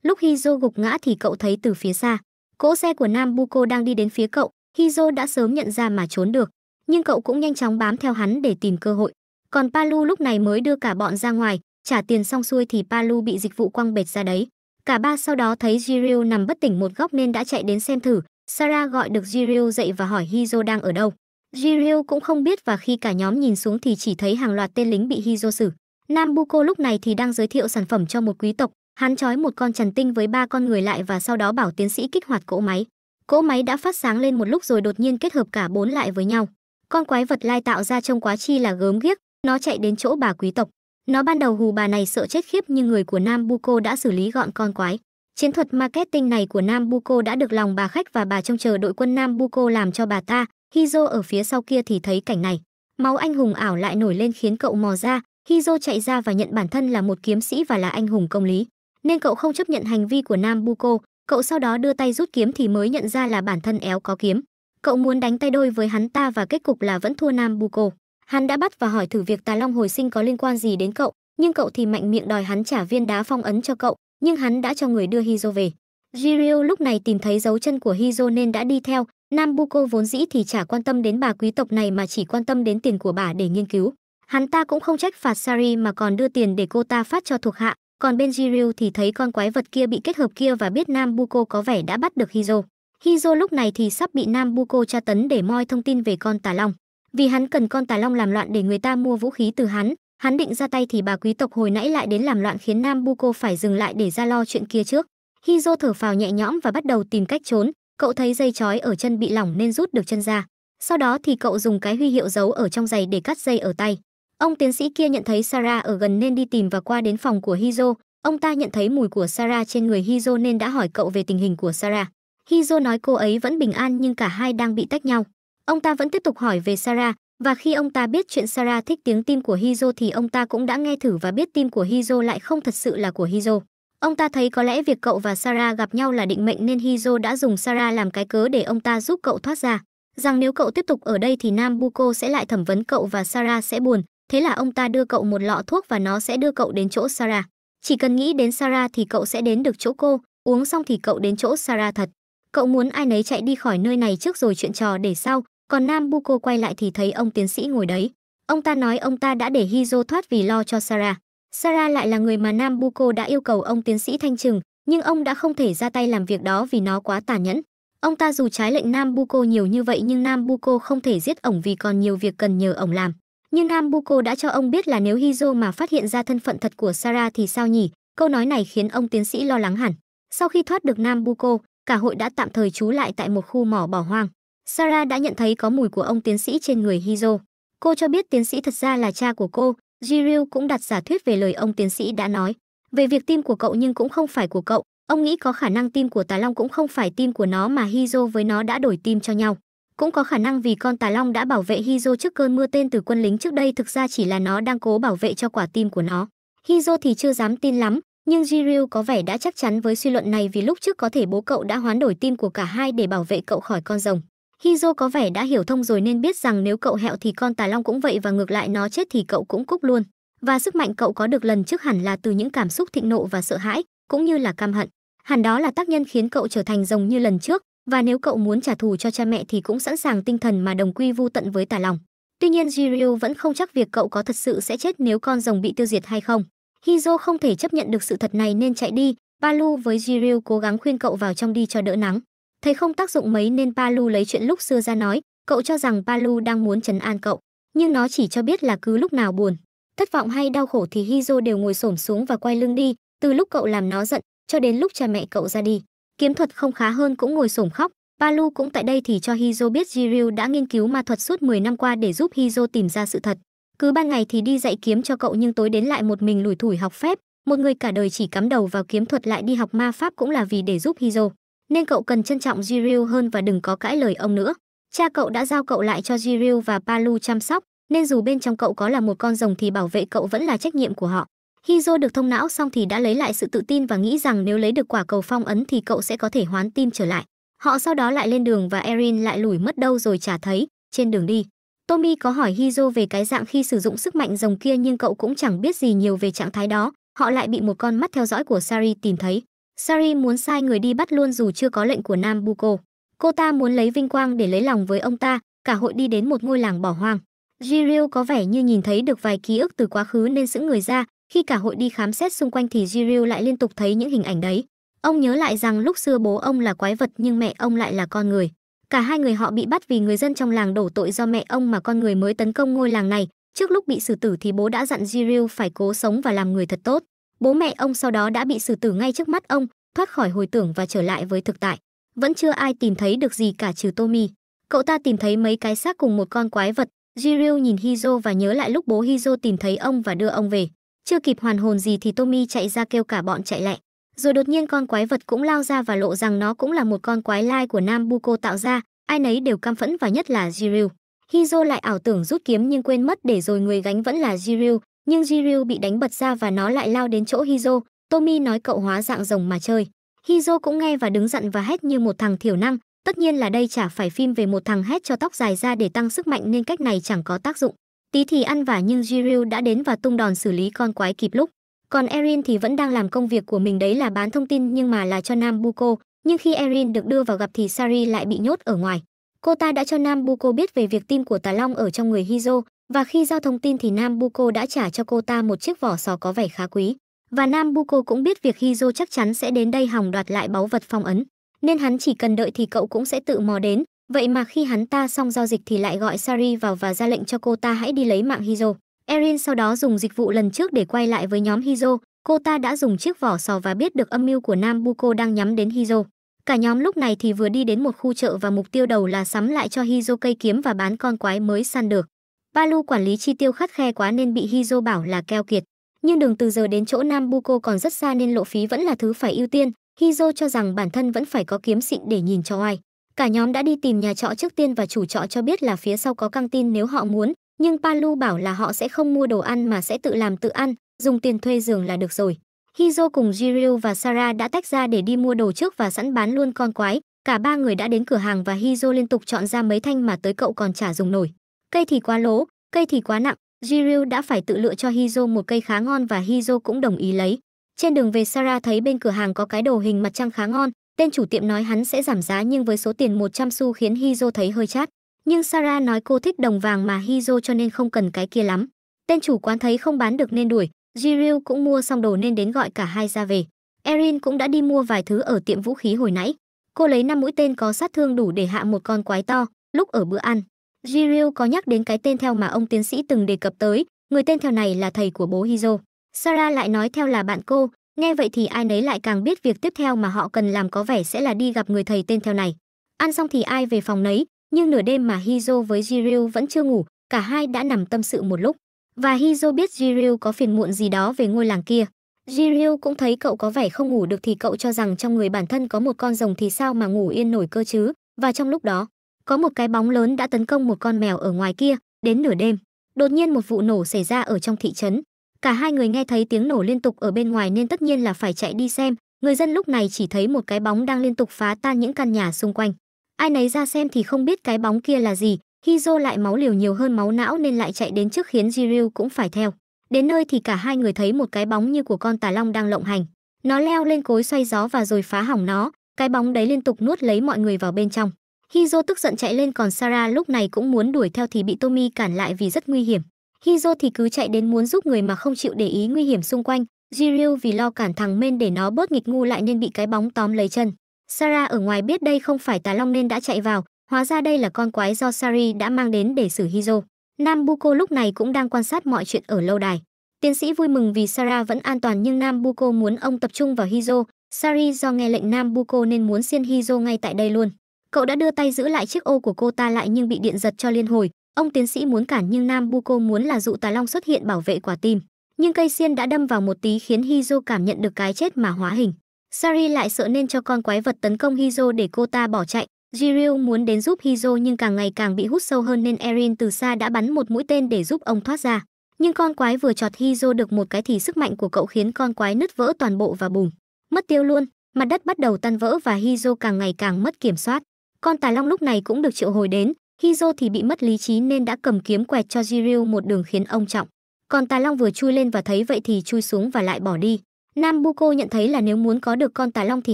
Lúc Hizo gục ngã thì cậu thấy từ phía xa, cỗ xe của Nam Buko đang đi đến phía cậu, Hizo đã sớm nhận ra mà trốn được nhưng cậu cũng nhanh chóng bám theo hắn để tìm cơ hội. Còn Palu lúc này mới đưa cả bọn ra ngoài, trả tiền xong xuôi thì Palu bị dịch vụ quăng bệt ra đấy. Cả ba sau đó thấy Jiryu nằm bất tỉnh một góc nên đã chạy đến xem thử. Sara gọi được Jiryu dậy và hỏi Hizo đang ở đâu. Jiryu cũng không biết và khi cả nhóm nhìn xuống thì chỉ thấy hàng loạt tên lính bị Hizo xử. Nambuko lúc này thì đang giới thiệu sản phẩm cho một quý tộc, hắn trói một con trần tinh với ba con người lại và sau đó bảo tiến sĩ kích hoạt cỗ máy. Cỗ máy đã phát sáng lên một lúc rồi đột nhiên kết hợp cả bốn lại với nhau. Con quái vật lai tạo ra trông quá chi là gớm ghiếc, nó chạy đến chỗ bà quý tộc. Nó ban đầu hù bà này sợ chết khiếp nhưng người của Nam Buco đã xử lý gọn con quái. Chiến thuật marketing này của Nam Buco đã được lòng bà khách và bà trông chờ đội quân Nam Buco làm cho bà ta. Hizo ở phía sau kia thì thấy cảnh này. Máu anh hùng ảo lại nổi lên khiến cậu mò ra. Hizo chạy ra và nhận bản thân là một kiếm sĩ và là anh hùng công lý. Nên cậu không chấp nhận hành vi của Nam Buco. Cậu sau đó đưa tay rút kiếm thì mới nhận ra là bản thân éo có kiếm. Cậu muốn đánh tay đôi với hắn ta và kết cục là vẫn thua Nam Buko. Hắn đã bắt và hỏi thử việc Tà Long hồi sinh có liên quan gì đến cậu, nhưng cậu thì mạnh miệng đòi hắn trả viên đá phong ấn cho cậu, nhưng hắn đã cho người đưa Hizo về. Jiryu lúc này tìm thấy dấu chân của Hizo nên đã đi theo, Nam Buko vốn dĩ thì chả quan tâm đến bà quý tộc này mà chỉ quan tâm đến tiền của bà để nghiên cứu. Hắn ta cũng không trách phạt Sari mà còn đưa tiền để cô ta phát cho thuộc hạ, còn bên Jiryu thì thấy con quái vật kia bị kết hợp kia và biết Nam Buko có vẻ đã bắt được Hizo. Hizo lúc này thì sắp bị Nam Buko tra tấn để moi thông tin về con tà long. Vì hắn cần con tà long làm loạn để người ta mua vũ khí từ hắn, hắn định ra tay thì bà quý tộc hồi nãy lại đến làm loạn khiến Nam Buko phải dừng lại để ra lo chuyện kia trước. Hizo thở phào nhẹ nhõm và bắt đầu tìm cách trốn, cậu thấy dây chói ở chân bị lỏng nên rút được chân ra. Sau đó thì cậu dùng cái huy hiệu giấu ở trong giày để cắt dây ở tay. Ông tiến sĩ kia nhận thấy Sarah ở gần nên đi tìm và qua đến phòng của Hizo. Ông ta nhận thấy mùi của Sarah trên người Hizo nên đã hỏi cậu về tình hình của Sarah. Hizo nói cô ấy vẫn bình an nhưng cả hai đang bị tách nhau. Ông ta vẫn tiếp tục hỏi về Sarah, và khi ông ta biết chuyện Sarah thích tiếng tim của Hizo thì ông ta cũng đã nghe thử và biết tim của Hizo lại không thật sự là của Hizo. Ông ta thấy có lẽ việc cậu và Sarah gặp nhau là định mệnh nên Hizo đã dùng Sarah làm cái cớ để ông ta giúp cậu thoát ra. Rằng nếu cậu tiếp tục ở đây thì Nam Nambuko sẽ lại thẩm vấn cậu và Sarah sẽ buồn. Thế là ông ta đưa cậu một lọ thuốc và nó sẽ đưa cậu đến chỗ Sarah. Chỉ cần nghĩ đến Sarah thì cậu sẽ đến được chỗ cô, uống xong thì cậu đến chỗ Sarah thật cậu muốn ai nấy chạy đi khỏi nơi này trước rồi chuyện trò để sau, còn Nam Buko quay lại thì thấy ông tiến sĩ ngồi đấy. Ông ta nói ông ta đã để Hizo thoát vì lo cho Sarah. Sarah lại là người mà Nam Buko đã yêu cầu ông tiến sĩ thanh trừng, nhưng ông đã không thể ra tay làm việc đó vì nó quá tàn nhẫn. Ông ta dù trái lệnh Nam Buko nhiều như vậy nhưng Nam Buko không thể giết ổng vì còn nhiều việc cần nhờ ổng làm. Nhưng Nam Buko đã cho ông biết là nếu Hizo mà phát hiện ra thân phận thật của Sarah thì sao nhỉ? Câu nói này khiến ông tiến sĩ lo lắng hẳn. Sau khi thoát được Nam Buko, cả hội đã tạm thời trú lại tại một khu mỏ bỏ hoang. Sarah đã nhận thấy có mùi của ông tiến sĩ trên người Hizo. Cô cho biết tiến sĩ thật ra là cha của cô, Jiril cũng đặt giả thuyết về lời ông tiến sĩ đã nói. Về việc tim của cậu nhưng cũng không phải của cậu, ông nghĩ có khả năng tim của Tà Long cũng không phải tim của nó mà Hizo với nó đã đổi tim cho nhau. Cũng có khả năng vì con Tà Long đã bảo vệ Hizo trước cơn mưa tên từ quân lính trước đây thực ra chỉ là nó đang cố bảo vệ cho quả tim của nó. Hizo thì chưa dám tin lắm, nhưng Jiryu có vẻ đã chắc chắn với suy luận này vì lúc trước có thể bố cậu đã hoán đổi tim của cả hai để bảo vệ cậu khỏi con rồng. Hizo có vẻ đã hiểu thông rồi nên biết rằng nếu cậu hẹo thì con tà long cũng vậy và ngược lại nó chết thì cậu cũng cúc luôn. Và sức mạnh cậu có được lần trước hẳn là từ những cảm xúc thịnh nộ và sợ hãi, cũng như là căm hận. Hẳn đó là tác nhân khiến cậu trở thành rồng như lần trước, và nếu cậu muốn trả thù cho cha mẹ thì cũng sẵn sàng tinh thần mà đồng quy vu tận với tà long. Tuy nhiên Jiryu vẫn không chắc việc cậu có thật sự sẽ chết nếu con rồng bị tiêu diệt hay không. Hizo không thể chấp nhận được sự thật này nên chạy đi, Palu với Jiryu cố gắng khuyên cậu vào trong đi cho đỡ nắng. Thấy không tác dụng mấy nên Palu lấy chuyện lúc xưa ra nói, cậu cho rằng Palu đang muốn trấn an cậu, nhưng nó chỉ cho biết là cứ lúc nào buồn, thất vọng hay đau khổ thì Hizo đều ngồi xổm xuống và quay lưng đi, từ lúc cậu làm nó giận cho đến lúc cha mẹ cậu ra đi. Kiếm thuật không khá hơn cũng ngồi xổm khóc, Palu cũng tại đây thì cho Hizo biết Jiryu đã nghiên cứu ma thuật suốt 10 năm qua để giúp Hizo tìm ra sự thật. Cứ ban ngày thì đi dạy kiếm cho cậu nhưng tối đến lại một mình lủi thủi học phép, một người cả đời chỉ cắm đầu vào kiếm thuật lại đi học ma pháp cũng là vì để giúp Hiro Nên cậu cần trân trọng Jiryu hơn và đừng có cãi lời ông nữa. Cha cậu đã giao cậu lại cho Jiryu và Palu chăm sóc, nên dù bên trong cậu có là một con rồng thì bảo vệ cậu vẫn là trách nhiệm của họ. Hiro được thông não xong thì đã lấy lại sự tự tin và nghĩ rằng nếu lấy được quả cầu phong ấn thì cậu sẽ có thể hoán tim trở lại. Họ sau đó lại lên đường và Erin lại lủi mất đâu rồi chả thấy, trên đường đi. Tommy có hỏi Hizo về cái dạng khi sử dụng sức mạnh rồng kia nhưng cậu cũng chẳng biết gì nhiều về trạng thái đó, họ lại bị một con mắt theo dõi của Sari tìm thấy. Sari muốn sai người đi bắt luôn dù chưa có lệnh của Nam Buko. Cô ta muốn lấy vinh quang để lấy lòng với ông ta, cả hội đi đến một ngôi làng bỏ hoang. Jiryu có vẻ như nhìn thấy được vài ký ức từ quá khứ nên giữ người ra, khi cả hội đi khám xét xung quanh thì Jiryu lại liên tục thấy những hình ảnh đấy. Ông nhớ lại rằng lúc xưa bố ông là quái vật nhưng mẹ ông lại là con người. Cả hai người họ bị bắt vì người dân trong làng đổ tội do mẹ ông mà con người mới tấn công ngôi làng này. Trước lúc bị xử tử thì bố đã dặn Jiril phải cố sống và làm người thật tốt. Bố mẹ ông sau đó đã bị xử tử ngay trước mắt ông, thoát khỏi hồi tưởng và trở lại với thực tại. Vẫn chưa ai tìm thấy được gì cả trừ Tommy. Cậu ta tìm thấy mấy cái xác cùng một con quái vật. Jiril nhìn Hizo và nhớ lại lúc bố Hizo tìm thấy ông và đưa ông về. Chưa kịp hoàn hồn gì thì Tommy chạy ra kêu cả bọn chạy lẹ. Rồi đột nhiên con quái vật cũng lao ra và lộ rằng nó cũng là một con quái lai của Nam Nambuko tạo ra, ai nấy đều căm phẫn và nhất là Jiryu. Hizo lại ảo tưởng rút kiếm nhưng quên mất để rồi người gánh vẫn là Jiryu, nhưng Jiryu bị đánh bật ra và nó lại lao đến chỗ Hizo. Tommy nói cậu hóa dạng rồng mà chơi. Hizo cũng nghe và đứng giận và hét như một thằng thiểu năng, tất nhiên là đây chả phải phim về một thằng hét cho tóc dài ra để tăng sức mạnh nên cách này chẳng có tác dụng. Tí thì ăn vả nhưng Jiryu đã đến và tung đòn xử lý con quái kịp lúc. Còn Erin thì vẫn đang làm công việc của mình đấy là bán thông tin nhưng mà là cho Nam Buko, nhưng khi Erin được đưa vào gặp thì Sari lại bị nhốt ở ngoài. Cô ta đã cho Nam Buko biết về việc tim của Tà Long ở trong người Hizo, và khi giao thông tin thì Nam Buko đã trả cho cô ta một chiếc vỏ sò có vẻ khá quý. Và Nam Buko cũng biết việc Hizo chắc chắn sẽ đến đây hòng đoạt lại báu vật phong ấn, nên hắn chỉ cần đợi thì cậu cũng sẽ tự mò đến, Vậy mà khi hắn ta xong giao dịch thì lại gọi Sari vào và ra lệnh cho cô ta hãy đi lấy mạng Hizo. Erin sau đó dùng dịch vụ lần trước để quay lại với nhóm Hizo, cô ta đã dùng chiếc vỏ sò và biết được âm mưu của Nam Buko đang nhắm đến Hizo. Cả nhóm lúc này thì vừa đi đến một khu chợ và mục tiêu đầu là sắm lại cho Hizo cây kiếm và bán con quái mới săn được. Balu quản lý chi tiêu khắt khe quá nên bị Hizo bảo là keo kiệt. Nhưng đường từ giờ đến chỗ Nam Buko còn rất xa nên lộ phí vẫn là thứ phải ưu tiên. Hizo cho rằng bản thân vẫn phải có kiếm xịn để nhìn cho ai. Cả nhóm đã đi tìm nhà trọ trước tiên và chủ trọ cho biết là phía sau có căng tin nếu họ muốn, nhưng Palu bảo là họ sẽ không mua đồ ăn mà sẽ tự làm tự ăn, dùng tiền thuê giường là được rồi. Hizo cùng Jiryu và Sara đã tách ra để đi mua đồ trước và sẵn bán luôn con quái. Cả ba người đã đến cửa hàng và Hizo liên tục chọn ra mấy thanh mà tới cậu còn chả dùng nổi. Cây thì quá lố, cây thì quá nặng, Jiryu đã phải tự lựa cho Hizo một cây khá ngon và Hizo cũng đồng ý lấy. Trên đường về Sara thấy bên cửa hàng có cái đồ hình mặt trăng khá ngon, tên chủ tiệm nói hắn sẽ giảm giá nhưng với số tiền 100 xu khiến Hizo thấy hơi chát nhưng Sarah nói cô thích đồng vàng mà Hizo cho nên không cần cái kia lắm. Tên chủ quán thấy không bán được nên đuổi, Jiril cũng mua xong đồ nên đến gọi cả hai ra về. Erin cũng đã đi mua vài thứ ở tiệm vũ khí hồi nãy. Cô lấy năm mũi tên có sát thương đủ để hạ một con quái to, lúc ở bữa ăn. Jiril có nhắc đến cái tên theo mà ông tiến sĩ từng đề cập tới, người tên theo này là thầy của bố Hizo. Sarah lại nói theo là bạn cô, nghe vậy thì ai nấy lại càng biết việc tiếp theo mà họ cần làm có vẻ sẽ là đi gặp người thầy tên theo này. Ăn xong thì ai về phòng nấy, nhưng nửa đêm mà Hizo với Jiryu vẫn chưa ngủ, cả hai đã nằm tâm sự một lúc. Và Hizo biết Jiryu có phiền muộn gì đó về ngôi làng kia. Jiryu cũng thấy cậu có vẻ không ngủ được thì cậu cho rằng trong người bản thân có một con rồng thì sao mà ngủ yên nổi cơ chứ. Và trong lúc đó, có một cái bóng lớn đã tấn công một con mèo ở ngoài kia, đến nửa đêm. Đột nhiên một vụ nổ xảy ra ở trong thị trấn. Cả hai người nghe thấy tiếng nổ liên tục ở bên ngoài nên tất nhiên là phải chạy đi xem. Người dân lúc này chỉ thấy một cái bóng đang liên tục phá tan những căn nhà xung quanh ai nấy ra xem thì không biết cái bóng kia là gì Hizo lại máu liều nhiều hơn máu não nên lại chạy đến trước khiến Jiru cũng phải theo. Đến nơi thì cả hai người thấy một cái bóng như của con tà long đang lộng hành. Nó leo lên cối xoay gió và rồi phá hỏng nó, cái bóng đấy liên tục nuốt lấy mọi người vào bên trong. Hizo tức giận chạy lên còn Sara lúc này cũng muốn đuổi theo thì bị Tommy cản lại vì rất nguy hiểm. Hizo thì cứ chạy đến muốn giúp người mà không chịu để ý nguy hiểm xung quanh. Jiru vì lo cản thằng Men để nó bớt nghịch ngu lại nên bị cái bóng tóm lấy chân. Sarah ở ngoài biết đây không phải tà long nên đã chạy vào, hóa ra đây là con quái do Sari đã mang đến để xử Hizo. Nam Buko lúc này cũng đang quan sát mọi chuyện ở lâu đài. Tiến sĩ vui mừng vì Sarah vẫn an toàn nhưng Nam Buko muốn ông tập trung vào Hizo. Sari do nghe lệnh Nam Buko nên muốn xiên Hizo ngay tại đây luôn. Cậu đã đưa tay giữ lại chiếc ô của cô ta lại nhưng bị điện giật cho liên hồi. Ông tiến sĩ muốn cản nhưng Nam Buko muốn là dụ tà long xuất hiện bảo vệ quả tim. Nhưng cây xiên đã đâm vào một tí khiến Hizo cảm nhận được cái chết mà hóa hình. Sari lại sợ nên cho con quái vật tấn công Hizo để cô ta bỏ chạy. Jiryu muốn đến giúp Hizo nhưng càng ngày càng bị hút sâu hơn nên Erin từ xa đã bắn một mũi tên để giúp ông thoát ra. Nhưng con quái vừa chọt Hizo được một cái thì sức mạnh của cậu khiến con quái nứt vỡ toàn bộ và bùng. Mất tiêu luôn, mặt đất bắt đầu tan vỡ và Hizo càng ngày càng mất kiểm soát. Con tài long lúc này cũng được triệu hồi đến, Hizo thì bị mất lý trí nên đã cầm kiếm quẹt cho Jiryu một đường khiến ông trọng. Còn tài long vừa chui lên và thấy vậy thì chui xuống và lại bỏ đi. Nam Nambuko nhận thấy là nếu muốn có được con tà long thì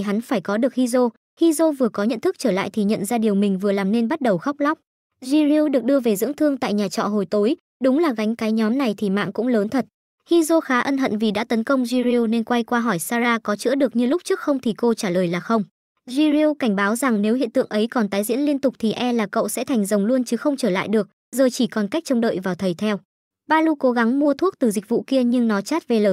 hắn phải có được Hizo. Hizo vừa có nhận thức trở lại thì nhận ra điều mình vừa làm nên bắt đầu khóc lóc. Jiryu được đưa về dưỡng thương tại nhà trọ hồi tối, đúng là gánh cái nhóm này thì mạng cũng lớn thật. Hizo khá ân hận vì đã tấn công Jiryu nên quay qua hỏi Sara có chữa được như lúc trước không thì cô trả lời là không. Jiryu cảnh báo rằng nếu hiện tượng ấy còn tái diễn liên tục thì e là cậu sẽ thành rồng luôn chứ không trở lại được, giờ chỉ còn cách trông đợi vào thầy theo. Balu cố gắng mua thuốc từ dịch vụ kia nhưng nó chát vl.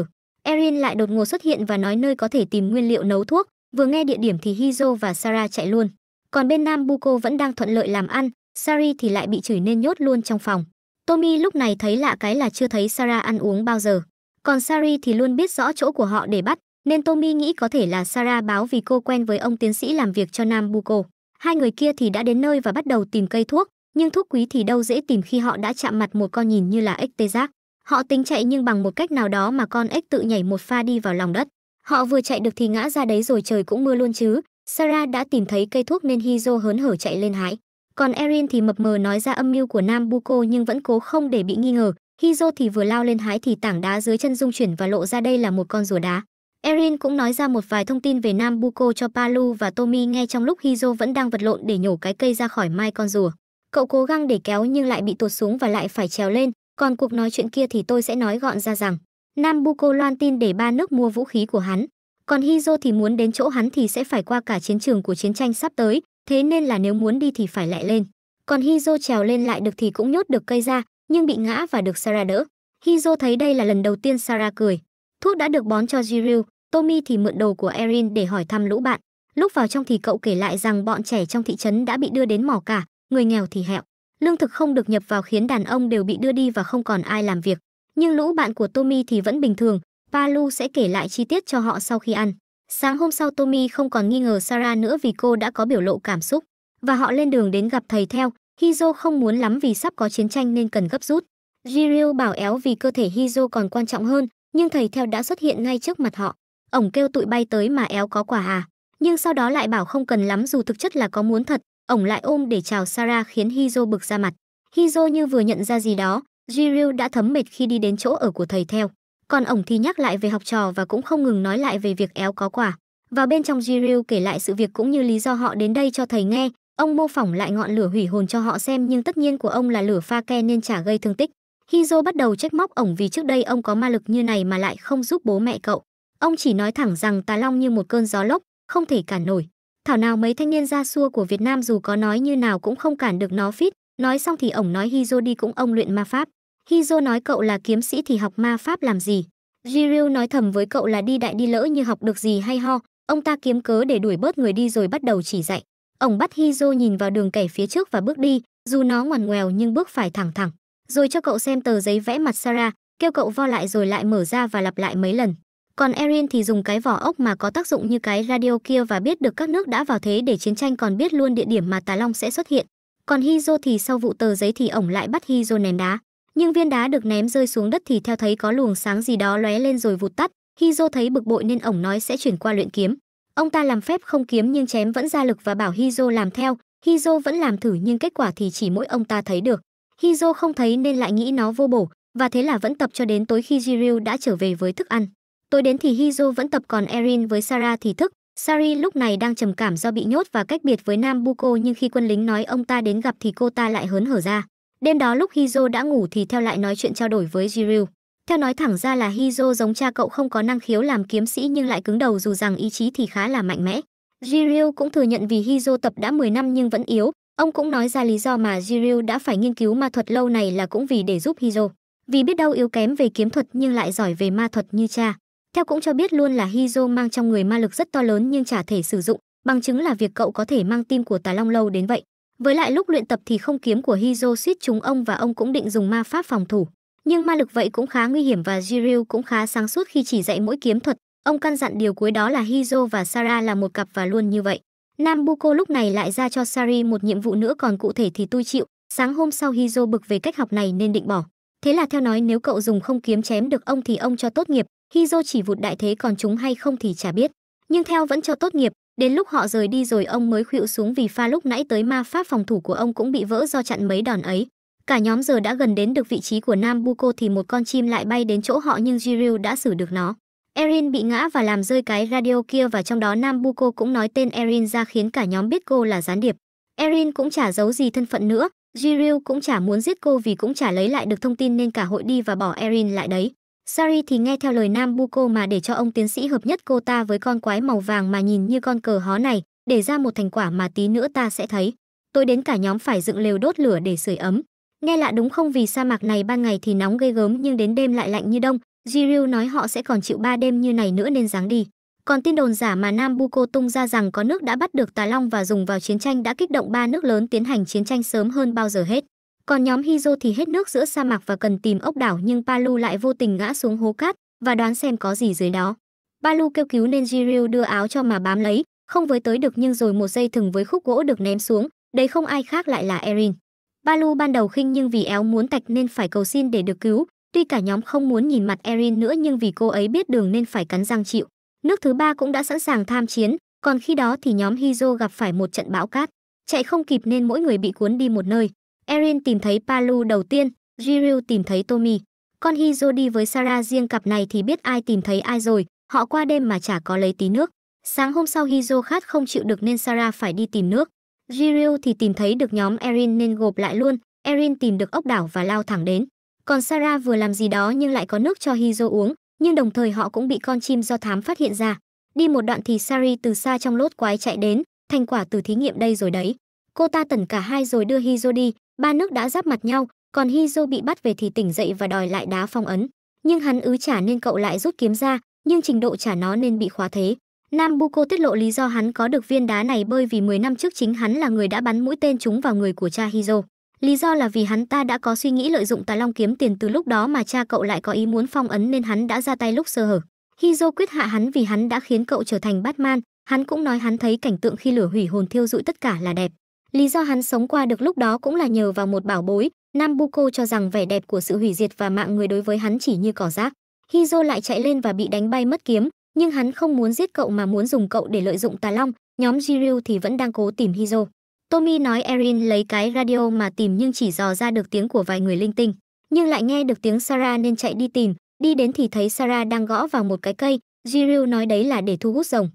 Erin lại đột ngột xuất hiện và nói nơi có thể tìm nguyên liệu nấu thuốc, vừa nghe địa điểm thì Hizo và Sara chạy luôn. Còn bên Nam Buko vẫn đang thuận lợi làm ăn, Sari thì lại bị chửi nên nhốt luôn trong phòng. Tommy lúc này thấy lạ cái là chưa thấy Sara ăn uống bao giờ. Còn Sari thì luôn biết rõ chỗ của họ để bắt, nên Tommy nghĩ có thể là Sara báo vì cô quen với ông tiến sĩ làm việc cho Nam Buko. Hai người kia thì đã đến nơi và bắt đầu tìm cây thuốc, nhưng thuốc quý thì đâu dễ tìm khi họ đã chạm mặt một con nhìn như là ếch tê giác. Họ tính chạy nhưng bằng một cách nào đó mà con ếch tự nhảy một pha đi vào lòng đất. Họ vừa chạy được thì ngã ra đấy rồi trời cũng mưa luôn chứ. Sarah đã tìm thấy cây thuốc nên Hizo hớn hở chạy lên hái. Còn Erin thì mập mờ nói ra âm mưu của Nam Buko nhưng vẫn cố không để bị nghi ngờ. Hizo thì vừa lao lên hái thì tảng đá dưới chân rung chuyển và lộ ra đây là một con rùa đá. Erin cũng nói ra một vài thông tin về Nam Buko cho Palu và Tommy ngay trong lúc Hizo vẫn đang vật lộn để nhổ cái cây ra khỏi mai con rùa. Cậu cố gắng để kéo nhưng lại bị tuột xuống và lại phải trèo lên, còn cuộc nói chuyện kia thì tôi sẽ nói gọn ra rằng, nam buko loan tin để ba nước mua vũ khí của hắn, còn Hizo thì muốn đến chỗ hắn thì sẽ phải qua cả chiến trường của chiến tranh sắp tới, thế nên là nếu muốn đi thì phải lại lên. Còn Hizo trèo lên lại được thì cũng nhốt được cây ra, nhưng bị ngã và được Sarah đỡ. Hizo thấy đây là lần đầu tiên Sarah cười. Thuốc đã được bón cho jiru Tommy thì mượn đồ của Erin để hỏi thăm lũ bạn. Lúc vào trong thì cậu kể lại rằng bọn trẻ trong thị trấn đã bị đưa đến mỏ cả, người nghèo thì hẹo. Lương thực không được nhập vào khiến đàn ông đều bị đưa đi và không còn ai làm việc. Nhưng lũ bạn của Tommy thì vẫn bình thường, Palu sẽ kể lại chi tiết cho họ sau khi ăn. Sáng hôm sau Tommy không còn nghi ngờ Sarah nữa vì cô đã có biểu lộ cảm xúc và họ lên đường đến gặp thầy theo. Hizo không muốn lắm vì sắp có chiến tranh nên cần gấp rút. Jiryu bảo éo vì cơ thể Hizo còn quan trọng hơn, nhưng thầy theo đã xuất hiện ngay trước mặt họ. Ổng kêu tụi bay tới mà éo có quả à. Nhưng sau đó lại bảo không cần lắm dù thực chất là có muốn thật, Ổng lại ôm để chào Sara khiến Hizo bực ra mặt. Hizo như vừa nhận ra gì đó, Jiryu đã thấm mệt khi đi đến chỗ ở của thầy theo. Còn ổng thì nhắc lại về học trò và cũng không ngừng nói lại về việc éo có quả. Vào bên trong Jiryu kể lại sự việc cũng như lý do họ đến đây cho thầy nghe, ông mô phỏng lại ngọn lửa hủy hồn cho họ xem nhưng tất nhiên của ông là lửa pha ke nên chả gây thương tích. Hizo bắt đầu trách móc ổng vì trước đây ông có ma lực như này mà lại không giúp bố mẹ cậu. Ông chỉ nói thẳng rằng tà long như một cơn gió lốc, không thể cản nổi. Thảo nào mấy thanh niên ra xua của Việt Nam dù có nói như nào cũng không cản được nó phít, nói xong thì ổng nói Hizo đi cũng ông luyện ma pháp. Hizo nói cậu là kiếm sĩ thì học ma pháp làm gì? Jiryu nói thầm với cậu là đi đại đi lỡ như học được gì hay ho, ông ta kiếm cớ để đuổi bớt người đi rồi bắt đầu chỉ dạy. Ổng bắt Hizo nhìn vào đường kẻ phía trước và bước đi, dù nó ngoằn ngoèo nhưng bước phải thẳng thẳng. Rồi cho cậu xem tờ giấy vẽ mặt Sara, kêu cậu vo lại rồi lại mở ra và lặp lại mấy lần. Còn Erin thì dùng cái vỏ ốc mà có tác dụng như cái radio kia và biết được các nước đã vào thế để chiến tranh còn biết luôn địa điểm mà Tà Long sẽ xuất hiện. Còn Hizo thì sau vụ tờ giấy thì ổng lại bắt Hizo ném đá. Nhưng viên đá được ném rơi xuống đất thì theo thấy có luồng sáng gì đó lóe lên rồi vụt tắt. Hizo thấy bực bội nên ổng nói sẽ chuyển qua luyện kiếm. Ông ta làm phép không kiếm nhưng chém vẫn ra lực và bảo Hizo làm theo. Hizo vẫn làm thử nhưng kết quả thì chỉ mỗi ông ta thấy được. Hizo không thấy nên lại nghĩ nó vô bổ, và thế là vẫn tập cho đến tối khi Jiryu đã trở về với thức ăn tôi đến thì Hizo vẫn tập còn Erin với Sarah thì thức. Sari lúc này đang trầm cảm do bị nhốt và cách biệt với Nam Buko nhưng khi quân lính nói ông ta đến gặp thì cô ta lại hớn hở ra. Đêm đó lúc Hizo đã ngủ thì theo lại nói chuyện trao đổi với Jiryu. Theo nói thẳng ra là Hizo giống cha cậu không có năng khiếu làm kiếm sĩ nhưng lại cứng đầu dù rằng ý chí thì khá là mạnh mẽ. Jiryu cũng thừa nhận vì Hizo tập đã 10 năm nhưng vẫn yếu. Ông cũng nói ra lý do mà Jiryu đã phải nghiên cứu ma thuật lâu này là cũng vì để giúp Hizo. Vì biết đâu yếu kém về kiếm thuật nhưng lại giỏi về ma thuật như cha. Theo cũng cho biết luôn là Hizo mang trong người ma lực rất to lớn nhưng chả thể sử dụng, bằng chứng là việc cậu có thể mang tim của Tà Long lâu đến vậy. Với lại lúc luyện tập thì không kiếm của Hizo suýt chúng ông và ông cũng định dùng ma pháp phòng thủ. Nhưng ma lực vậy cũng khá nguy hiểm và Jiryu cũng khá sáng suốt khi chỉ dạy mỗi kiếm thuật. Ông căn dặn điều cuối đó là Hizo và Sara là một cặp và luôn như vậy. Nam Buko lúc này lại ra cho Sari một nhiệm vụ nữa còn cụ thể thì tôi chịu. Sáng hôm sau Hizo bực về cách học này nên định bỏ. Thế là theo nói nếu cậu dùng không kiếm chém được ông thì ông cho tốt nghiệp, Hizo chỉ vụt đại thế còn chúng hay không thì chả biết. Nhưng theo vẫn cho tốt nghiệp, đến lúc họ rời đi rồi ông mới khuỵu xuống vì pha lúc nãy tới ma pháp phòng thủ của ông cũng bị vỡ do chặn mấy đòn ấy. Cả nhóm giờ đã gần đến được vị trí của Nam Buko thì một con chim lại bay đến chỗ họ nhưng Jiryu đã xử được nó. Erin bị ngã và làm rơi cái radio kia và trong đó Nam Buko cũng nói tên Erin ra khiến cả nhóm biết cô là gián điệp. Erin cũng chả giấu gì thân phận nữa, Jiryu cũng chả muốn giết cô vì cũng chả lấy lại được thông tin nên cả hội đi và bỏ Erin lại đấy. Sari thì nghe theo lời Nam Buko mà để cho ông tiến sĩ hợp nhất cô ta với con quái màu vàng mà nhìn như con cờ hó này, để ra một thành quả mà tí nữa ta sẽ thấy. Tôi đến cả nhóm phải dựng lều đốt lửa để sưởi ấm. Nghe lạ đúng không vì sa mạc này ban ngày thì nóng gây gớm nhưng đến đêm lại lạnh như đông. Jiryu nói họ sẽ còn chịu ba đêm như này nữa nên ráng đi. Còn tin đồn giả mà Nam Buko tung ra rằng có nước đã bắt được Tà Long và dùng vào chiến tranh đã kích động ba nước lớn tiến hành chiến tranh sớm hơn bao giờ hết. Còn nhóm Hizo thì hết nước giữa sa mạc và cần tìm ốc đảo nhưng Palu lại vô tình ngã xuống hố cát và đoán xem có gì dưới đó. Palu kêu cứu nên Jiryu đưa áo cho mà bám lấy, không với tới được nhưng rồi một dây thừng với khúc gỗ được ném xuống, đấy không ai khác lại là Erin. Palu ban đầu khinh nhưng vì éo muốn tạch nên phải cầu xin để được cứu, tuy cả nhóm không muốn nhìn mặt Erin nữa nhưng vì cô ấy biết đường nên phải cắn răng chịu. Nước thứ ba cũng đã sẵn sàng tham chiến, còn khi đó thì nhóm Hizo gặp phải một trận bão cát. Chạy không kịp nên mỗi người bị cuốn đi một nơi. Erin tìm thấy Palu đầu tiên, Jiryu tìm thấy Tommy. Con Hizo đi với Sarah riêng cặp này thì biết ai tìm thấy ai rồi, họ qua đêm mà chả có lấy tí nước. Sáng hôm sau Hizo khát không chịu được nên Sarah phải đi tìm nước. Jiryu thì tìm thấy được nhóm Erin nên gộp lại luôn, Erin tìm được ốc đảo và lao thẳng đến. Còn Sarah vừa làm gì đó nhưng lại có nước cho Hizo uống, nhưng đồng thời họ cũng bị con chim do thám phát hiện ra. Đi một đoạn thì Sari từ xa trong lốt quái chạy đến, thành quả từ thí nghiệm đây rồi đấy. Cô ta tẩn cả hai rồi đưa Hizo đi, Ba nước đã giáp mặt nhau, còn Hizo bị bắt về thì tỉnh dậy và đòi lại đá phong ấn. Nhưng hắn ứ trả nên cậu lại rút kiếm ra, nhưng trình độ trả nó nên bị khóa thế. Nam Buko tiết lộ lý do hắn có được viên đá này bởi vì 10 năm trước chính hắn là người đã bắn mũi tên chúng vào người của cha Hizo. Lý do là vì hắn ta đã có suy nghĩ lợi dụng tà long kiếm tiền từ lúc đó mà cha cậu lại có ý muốn phong ấn nên hắn đã ra tay lúc sơ hở. Hizo quyết hạ hắn vì hắn đã khiến cậu trở thành Batman, hắn cũng nói hắn thấy cảnh tượng khi lửa hủy hồn thiêu rụi tất cả là đẹp. Lý do hắn sống qua được lúc đó cũng là nhờ vào một bảo bối, Nambuko cho rằng vẻ đẹp của sự hủy diệt và mạng người đối với hắn chỉ như cỏ rác. Hizo lại chạy lên và bị đánh bay mất kiếm, nhưng hắn không muốn giết cậu mà muốn dùng cậu để lợi dụng Tà Long, nhóm Jiryu thì vẫn đang cố tìm Hizo. Tommy nói Erin lấy cái radio mà tìm nhưng chỉ dò ra được tiếng của vài người linh tinh, nhưng lại nghe được tiếng Sara nên chạy đi tìm, đi đến thì thấy Sara đang gõ vào một cái cây, Jiryu nói đấy là để thu hút rồng.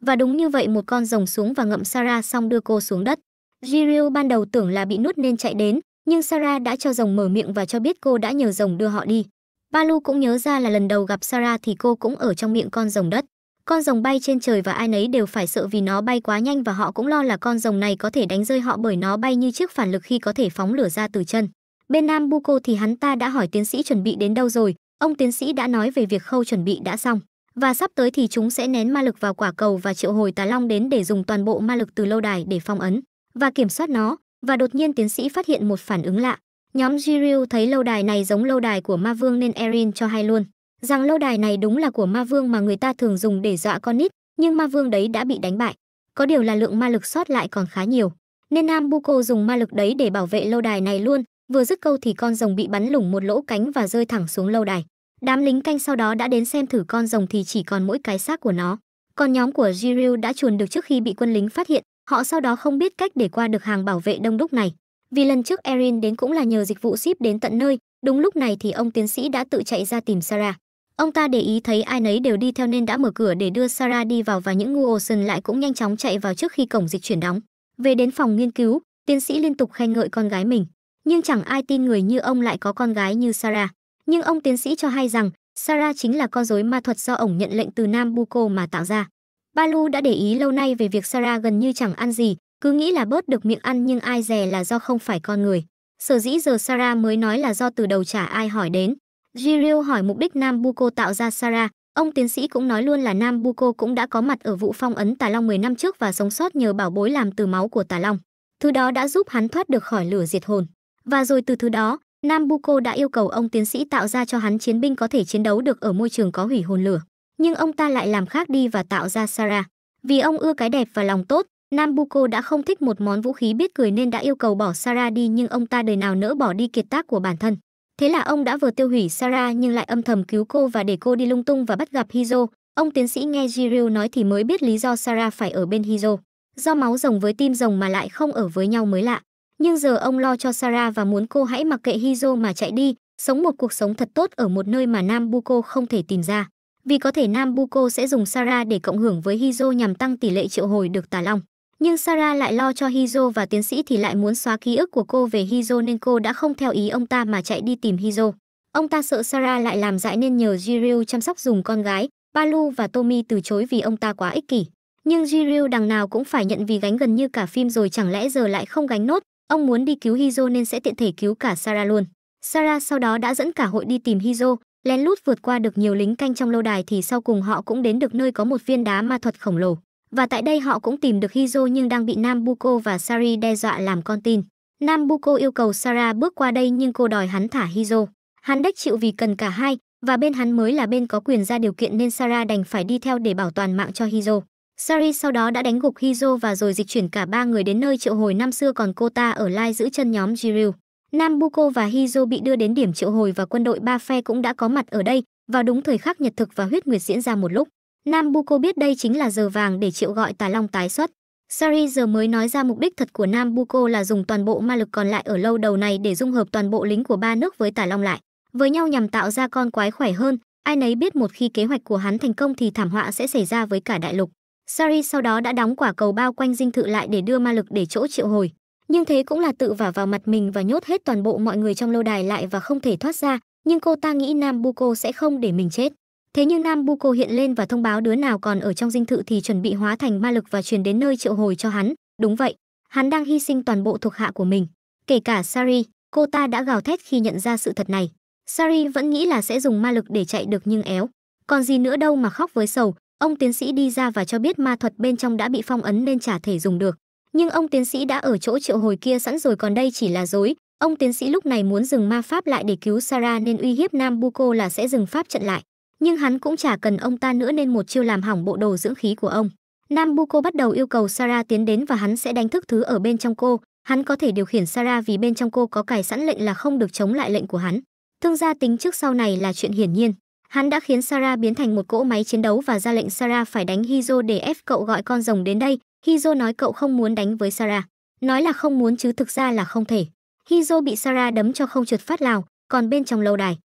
Và đúng như vậy một con rồng xuống và ngậm Sara xong đưa cô xuống đất. Jiryu ban đầu tưởng là bị nuốt nên chạy đến, nhưng Sara đã cho rồng mở miệng và cho biết cô đã nhờ rồng đưa họ đi. Balu cũng nhớ ra là lần đầu gặp Sara thì cô cũng ở trong miệng con rồng đất. Con rồng bay trên trời và ai nấy đều phải sợ vì nó bay quá nhanh và họ cũng lo là con rồng này có thể đánh rơi họ bởi nó bay như chiếc phản lực khi có thể phóng lửa ra từ chân. Bên Nam Buko thì hắn ta đã hỏi tiến sĩ chuẩn bị đến đâu rồi, ông tiến sĩ đã nói về việc khâu chuẩn bị đã xong. Và sắp tới thì chúng sẽ nén ma lực vào quả cầu và triệu hồi tà long đến để dùng toàn bộ ma lực từ lâu đài để phong ấn và kiểm soát nó, và đột nhiên tiến sĩ phát hiện một phản ứng lạ. Nhóm Jiryu thấy lâu đài này giống lâu đài của ma vương nên Erin cho hay luôn, rằng lâu đài này đúng là của ma vương mà người ta thường dùng để dọa con nít, nhưng ma vương đấy đã bị đánh bại. Có điều là lượng ma lực sót lại còn khá nhiều, nên Nam Buko dùng ma lực đấy để bảo vệ lâu đài này luôn, vừa dứt câu thì con rồng bị bắn lủng một lỗ cánh và rơi thẳng xuống lâu đài. Đám lính canh sau đó đã đến xem thử con rồng thì chỉ còn mỗi cái xác của nó. Còn nhóm của Jiryu đã chuồn được trước khi bị quân lính phát hiện, Họ sau đó không biết cách để qua được hàng bảo vệ đông đúc này. Vì lần trước Erin đến cũng là nhờ dịch vụ ship đến tận nơi, đúng lúc này thì ông tiến sĩ đã tự chạy ra tìm Sarah. Ông ta để ý thấy ai nấy đều đi theo nên đã mở cửa để đưa Sarah đi vào và những ngu Ocean lại cũng nhanh chóng chạy vào trước khi cổng dịch chuyển đóng. Về đến phòng nghiên cứu, tiến sĩ liên tục khen ngợi con gái mình. Nhưng chẳng ai tin người như ông lại có con gái như Sarah. Nhưng ông tiến sĩ cho hay rằng Sarah chính là con rối ma thuật do ổng nhận lệnh từ Nam Buko mà tạo ra. Balu đã để ý lâu nay về việc Sarah gần như chẳng ăn gì, cứ nghĩ là bớt được miệng ăn nhưng ai dè là do không phải con người. Sở dĩ giờ Sarah mới nói là do từ đầu chả ai hỏi đến. Jiril hỏi mục đích Nambuko tạo ra Sarah, ông tiến sĩ cũng nói luôn là Nambuko cũng đã có mặt ở vụ phong ấn Tà Long 10 năm trước và sống sót nhờ bảo bối làm từ máu của Tà Long. Thứ đó đã giúp hắn thoát được khỏi lửa diệt hồn. Và rồi từ thứ đó, Nambuko đã yêu cầu ông tiến sĩ tạo ra cho hắn chiến binh có thể chiến đấu được ở môi trường có hủy hồn lửa nhưng ông ta lại làm khác đi và tạo ra Sarah. Vì ông ưa cái đẹp và lòng tốt, Nambuko đã không thích một món vũ khí biết cười nên đã yêu cầu bỏ Sarah đi nhưng ông ta đời nào nỡ bỏ đi kiệt tác của bản thân. Thế là ông đã vừa tiêu hủy Sarah nhưng lại âm thầm cứu cô và để cô đi lung tung và bắt gặp Hizo. Ông tiến sĩ nghe Jiryu nói thì mới biết lý do Sarah phải ở bên Hizo. Do máu rồng với tim rồng mà lại không ở với nhau mới lạ. Nhưng giờ ông lo cho Sarah và muốn cô hãy mặc kệ Hizo mà chạy đi, sống một cuộc sống thật tốt ở một nơi mà Nam Buko không thể tìm ra. Vì có thể Nambuko sẽ dùng Sara để cộng hưởng với Hizo nhằm tăng tỷ lệ triệu hồi được tà long. Nhưng Sara lại lo cho Hizo và tiến sĩ thì lại muốn xóa ký ức của cô về Hizo nên cô đã không theo ý ông ta mà chạy đi tìm Hizo. Ông ta sợ Sara lại làm dại nên nhờ Jiryu chăm sóc dùng con gái. Balu và Tommy từ chối vì ông ta quá ích kỷ. Nhưng Jiryu đằng nào cũng phải nhận vì gánh gần như cả phim rồi chẳng lẽ giờ lại không gánh nốt. Ông muốn đi cứu Hizo nên sẽ tiện thể cứu cả Sara luôn. Sara sau đó đã dẫn cả hội đi tìm Hizo, lén lút vượt qua được nhiều lính canh trong lâu đài thì sau cùng họ cũng đến được nơi có một viên đá ma thuật khổng lồ. Và tại đây họ cũng tìm được Hizo nhưng đang bị Nam Nambuko và Sari đe dọa làm con tin. Nam Nambuko yêu cầu Sara bước qua đây nhưng cô đòi hắn thả Hizo. Hắn đếch chịu vì cần cả hai, và bên hắn mới là bên có quyền ra điều kiện nên Sara đành phải đi theo để bảo toàn mạng cho Hizo. Sari sau đó đã đánh gục Hizo và rồi dịch chuyển cả ba người đến nơi triệu hồi năm xưa còn cô ta ở lai giữ chân nhóm Jiryu. Nam Nambuko và Hizo bị đưa đến điểm triệu hồi và quân đội ba phe cũng đã có mặt ở đây, vào đúng thời khắc nhật thực và huyết nguyệt diễn ra một lúc. Nam Nambuko biết đây chính là giờ vàng để triệu gọi tà long tái xuất. Sari giờ mới nói ra mục đích thật của Nam Nambuko là dùng toàn bộ ma lực còn lại ở lâu đầu này để dung hợp toàn bộ lính của ba nước với tà long lại, với nhau nhằm tạo ra con quái khỏe hơn. Ai nấy biết một khi kế hoạch của hắn thành công thì thảm họa sẽ xảy ra với cả đại lục. Sari sau đó đã đóng quả cầu bao quanh dinh thự lại để đưa ma lực để chỗ triệu hồi nhưng thế cũng là tự vả vào mặt mình và nhốt hết toàn bộ mọi người trong lâu đài lại và không thể thoát ra nhưng cô ta nghĩ nam buko sẽ không để mình chết thế nhưng nam buko hiện lên và thông báo đứa nào còn ở trong dinh thự thì chuẩn bị hóa thành ma lực và truyền đến nơi triệu hồi cho hắn đúng vậy hắn đang hy sinh toàn bộ thuộc hạ của mình kể cả sari cô ta đã gào thét khi nhận ra sự thật này sari vẫn nghĩ là sẽ dùng ma lực để chạy được nhưng éo còn gì nữa đâu mà khóc với sầu ông tiến sĩ đi ra và cho biết ma thuật bên trong đã bị phong ấn nên chả thể dùng được nhưng ông tiến sĩ đã ở chỗ triệu hồi kia sẵn rồi còn đây chỉ là dối ông tiến sĩ lúc này muốn dừng ma pháp lại để cứu sarah nên uy hiếp nam buko là sẽ dừng pháp trận lại nhưng hắn cũng chả cần ông ta nữa nên một chiêu làm hỏng bộ đồ dưỡng khí của ông nam buko bắt đầu yêu cầu sarah tiến đến và hắn sẽ đánh thức thứ ở bên trong cô hắn có thể điều khiển sarah vì bên trong cô có cài sẵn lệnh là không được chống lại lệnh của hắn thương gia tính trước sau này là chuyện hiển nhiên hắn đã khiến Sarah biến thành một cỗ máy chiến đấu và ra lệnh Sarah phải đánh Hizo để ép cậu gọi con rồng đến đây, Hizo nói cậu không muốn đánh với Sarah. Nói là không muốn chứ thực ra là không thể. Hizo bị Sarah đấm cho không trượt phát lào, còn bên trong lâu đài.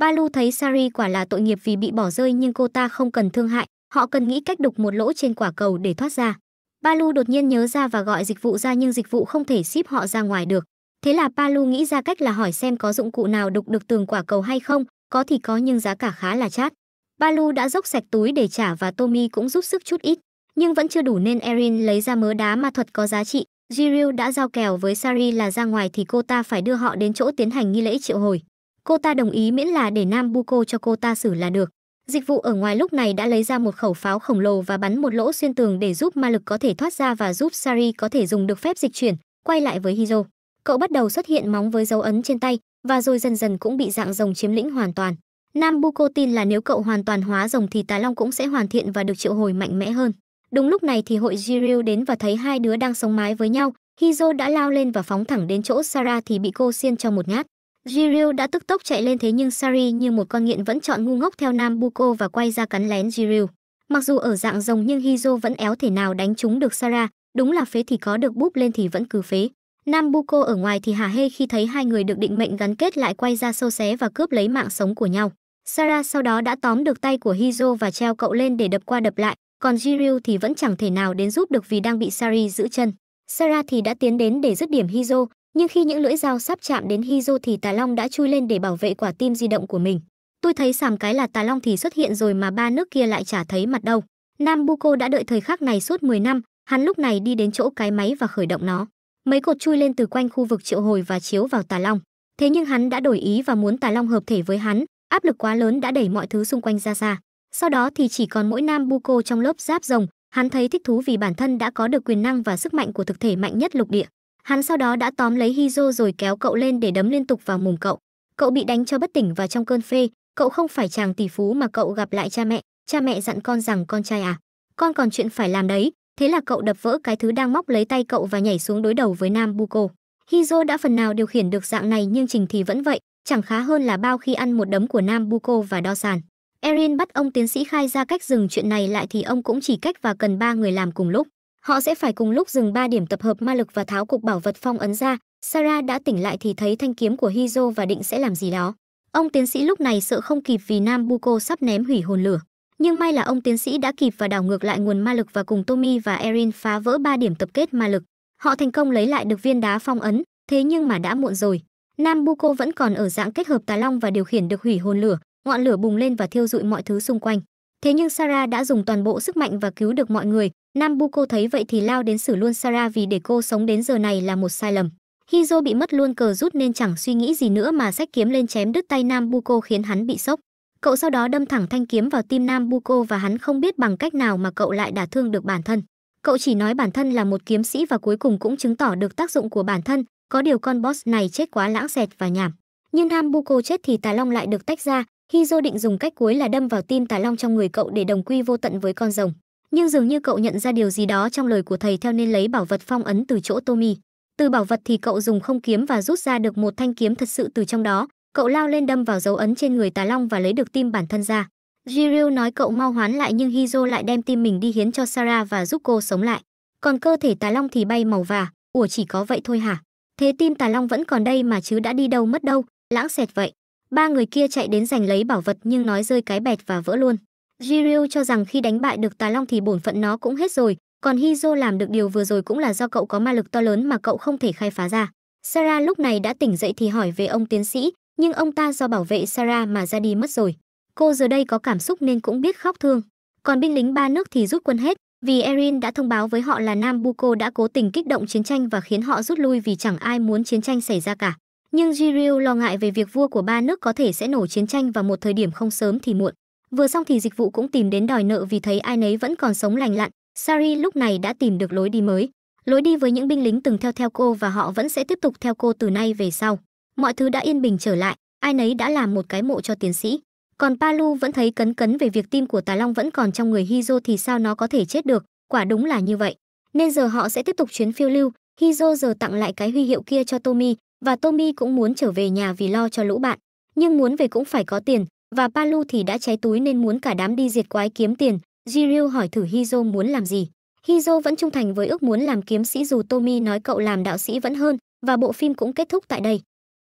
Balu thấy Sari quả là tội nghiệp vì bị bỏ rơi nhưng cô ta không cần thương hại, họ cần nghĩ cách đục một lỗ trên quả cầu để thoát ra. Balu đột nhiên nhớ ra và gọi dịch vụ ra nhưng dịch vụ không thể ship họ ra ngoài được. Thế là Palu nghĩ ra cách là hỏi xem có dụng cụ nào đục được tường quả cầu hay không, có thì có nhưng giá cả khá là chát. Balu đã dốc sạch túi để trả và Tommy cũng giúp sức chút ít. Nhưng vẫn chưa đủ nên Erin lấy ra mớ đá ma thuật có giá trị. Jiryu đã giao kèo với Sari là ra ngoài thì cô ta phải đưa họ đến chỗ tiến hành nghi lễ triệu hồi. Cô ta đồng ý miễn là để Nam Buko cho cô ta xử là được. Dịch vụ ở ngoài lúc này đã lấy ra một khẩu pháo khổng lồ và bắn một lỗ xuyên tường để giúp ma lực có thể thoát ra và giúp Sari có thể dùng được phép dịch chuyển, quay lại với Hiro. Cậu bắt đầu xuất hiện móng với dấu ấn trên tay và rồi dần dần cũng bị dạng rồng chiếm lĩnh hoàn toàn. Nam Buko tin là nếu cậu hoàn toàn hóa rồng thì Tà Long cũng sẽ hoàn thiện và được triệu hồi mạnh mẽ hơn. Đúng lúc này thì hội Jiryu đến và thấy hai đứa đang sống mái với nhau, Hizo đã lao lên và phóng thẳng đến chỗ Sara thì bị cô xiên cho một nhát. Jiryu đã tức tốc chạy lên thế nhưng Sari như một con nghiện vẫn chọn ngu ngốc theo Nam Buko và quay ra cắn lén Jiryu. Mặc dù ở dạng rồng nhưng Hizo vẫn éo thể nào đánh trúng được Sara, đúng là phế thì có được búp lên thì vẫn cứ phế. Nam Buko ở ngoài thì hả hê khi thấy hai người được định mệnh gắn kết lại quay ra sâu xé và cướp lấy mạng sống của nhau. Sara sau đó đã tóm được tay của Hizo và treo cậu lên để đập qua đập lại, còn Jiryu thì vẫn chẳng thể nào đến giúp được vì đang bị Sari giữ chân. Sara thì đã tiến đến để dứt điểm Hizo, nhưng khi những lưỡi dao sắp chạm đến Hizo thì Tà Long đã chui lên để bảo vệ quả tim di động của mình. Tôi thấy sàm cái là Tà Long thì xuất hiện rồi mà ba nước kia lại chả thấy mặt đâu. Nam Buko đã đợi thời khắc này suốt 10 năm, hắn lúc này đi đến chỗ cái máy và khởi động nó. Mấy cột chui lên từ quanh khu vực triệu hồi và chiếu vào Tà Long. Thế nhưng hắn đã đổi ý và muốn Tà Long hợp thể với hắn, áp lực quá lớn đã đẩy mọi thứ xung quanh ra xa. Sau đó thì chỉ còn mỗi nam buko trong lớp giáp rồng, hắn thấy thích thú vì bản thân đã có được quyền năng và sức mạnh của thực thể mạnh nhất lục địa. Hắn sau đó đã tóm lấy Hizo rồi kéo cậu lên để đấm liên tục vào mồm cậu. Cậu bị đánh cho bất tỉnh và trong cơn phê, cậu không phải chàng tỷ phú mà cậu gặp lại cha mẹ, cha mẹ dặn con rằng con trai à, con còn chuyện phải làm đấy, thế là cậu đập vỡ cái thứ đang móc lấy tay cậu và nhảy xuống đối đầu với Nam Buko. Hizo đã phần nào điều khiển được dạng này nhưng Trình thì vẫn vậy, chẳng khá hơn là bao khi ăn một đấm của Nam Buko và đo sàn. Erin bắt ông tiến sĩ khai ra cách dừng chuyện này lại thì ông cũng chỉ cách và cần ba người làm cùng lúc. Họ sẽ phải cùng lúc dừng ba điểm tập hợp ma lực và tháo cục bảo vật phong ấn ra. Sarah đã tỉnh lại thì thấy thanh kiếm của Hizo và định sẽ làm gì đó. Ông tiến sĩ lúc này sợ không kịp vì Nam Buko sắp ném hủy hồn lửa. Nhưng may là ông tiến sĩ đã kịp và đảo ngược lại nguồn ma lực và cùng Tommy và Erin phá vỡ ba điểm tập kết ma lực. Họ thành công lấy lại được viên đá phong ấn, thế nhưng mà đã muộn rồi. Nam Buko vẫn còn ở dạng kết hợp tà long và điều khiển được hủy hồn lửa, ngọn lửa bùng lên và thiêu dụi mọi thứ xung quanh. Thế nhưng Sarah đã dùng toàn bộ sức mạnh và cứu được mọi người. Nambuko thấy vậy thì lao đến xử luôn Sarah vì để cô sống đến giờ này là một sai lầm. Hizo bị mất luôn cờ rút nên chẳng suy nghĩ gì nữa mà sách kiếm lên chém đứt tay Nambuko khiến hắn bị sốc. Cậu sau đó đâm thẳng thanh kiếm vào tim Nambuko và hắn không biết bằng cách nào mà cậu lại đả thương được bản thân. Cậu chỉ nói bản thân là một kiếm sĩ và cuối cùng cũng chứng tỏ được tác dụng của bản thân, có điều con boss này chết quá lãng xẹt và nhảm. Nhưng Nambuko chết thì Tà Long lại được tách ra, khi Dô định dùng cách cuối là đâm vào tim Tà Long trong người cậu để đồng quy vô tận với con rồng, nhưng dường như cậu nhận ra điều gì đó trong lời của thầy theo nên lấy bảo vật phong ấn từ chỗ Tommy. Từ bảo vật thì cậu dùng không kiếm và rút ra được một thanh kiếm thật sự từ trong đó, cậu lao lên đâm vào dấu ấn trên người Tà Long và lấy được tim bản thân ra. Jiryu nói cậu mau hoán lại nhưng Hizo lại đem tim mình đi hiến cho Sara và giúp cô sống lại. Còn cơ thể Tà Long thì bay màu và ủa chỉ có vậy thôi hả? Thế tim Tà Long vẫn còn đây mà chứ đã đi đâu mất đâu, lãng xẹt vậy. Ba người kia chạy đến giành lấy bảo vật nhưng nói rơi cái bẹt và vỡ luôn. Jiryu cho rằng khi đánh bại được Tà Long thì bổn phận nó cũng hết rồi, còn Hizo làm được điều vừa rồi cũng là do cậu có ma lực to lớn mà cậu không thể khai phá ra. Sarah lúc này đã tỉnh dậy thì hỏi về ông tiến sĩ, nhưng ông ta do bảo vệ Sarah mà ra đi mất rồi. Cô giờ đây có cảm xúc nên cũng biết khóc thương. Còn binh lính ba nước thì rút quân hết, vì Erin đã thông báo với họ là Nam Buko đã cố tình kích động chiến tranh và khiến họ rút lui vì chẳng ai muốn chiến tranh xảy ra cả. Nhưng Giriu lo ngại về việc vua của ba nước có thể sẽ nổ chiến tranh vào một thời điểm không sớm thì muộn. Vừa xong thì dịch vụ cũng tìm đến đòi nợ vì thấy ai nấy vẫn còn sống lành lặn. Sari lúc này đã tìm được lối đi mới. Lối đi với những binh lính từng theo theo cô và họ vẫn sẽ tiếp tục theo cô từ nay về sau. Mọi thứ đã yên bình trở lại, ai nấy đã làm một cái mộ cho tiến sĩ. Còn Palu vẫn thấy cấn cấn về việc tim của Tà Long vẫn còn trong người Hizo thì sao nó có thể chết được, quả đúng là như vậy. Nên giờ họ sẽ tiếp tục chuyến phiêu lưu, Hizo giờ tặng lại cái huy hiệu kia cho Tommy, và Tommy cũng muốn trở về nhà vì lo cho lũ bạn, nhưng muốn về cũng phải có tiền, và Palu thì đã cháy túi nên muốn cả đám đi diệt quái kiếm tiền. Jiryu hỏi thử Hizo muốn làm gì. Hizo vẫn trung thành với ước muốn làm kiếm sĩ dù Tommy nói cậu làm đạo sĩ vẫn hơn, và bộ phim cũng kết thúc tại đây.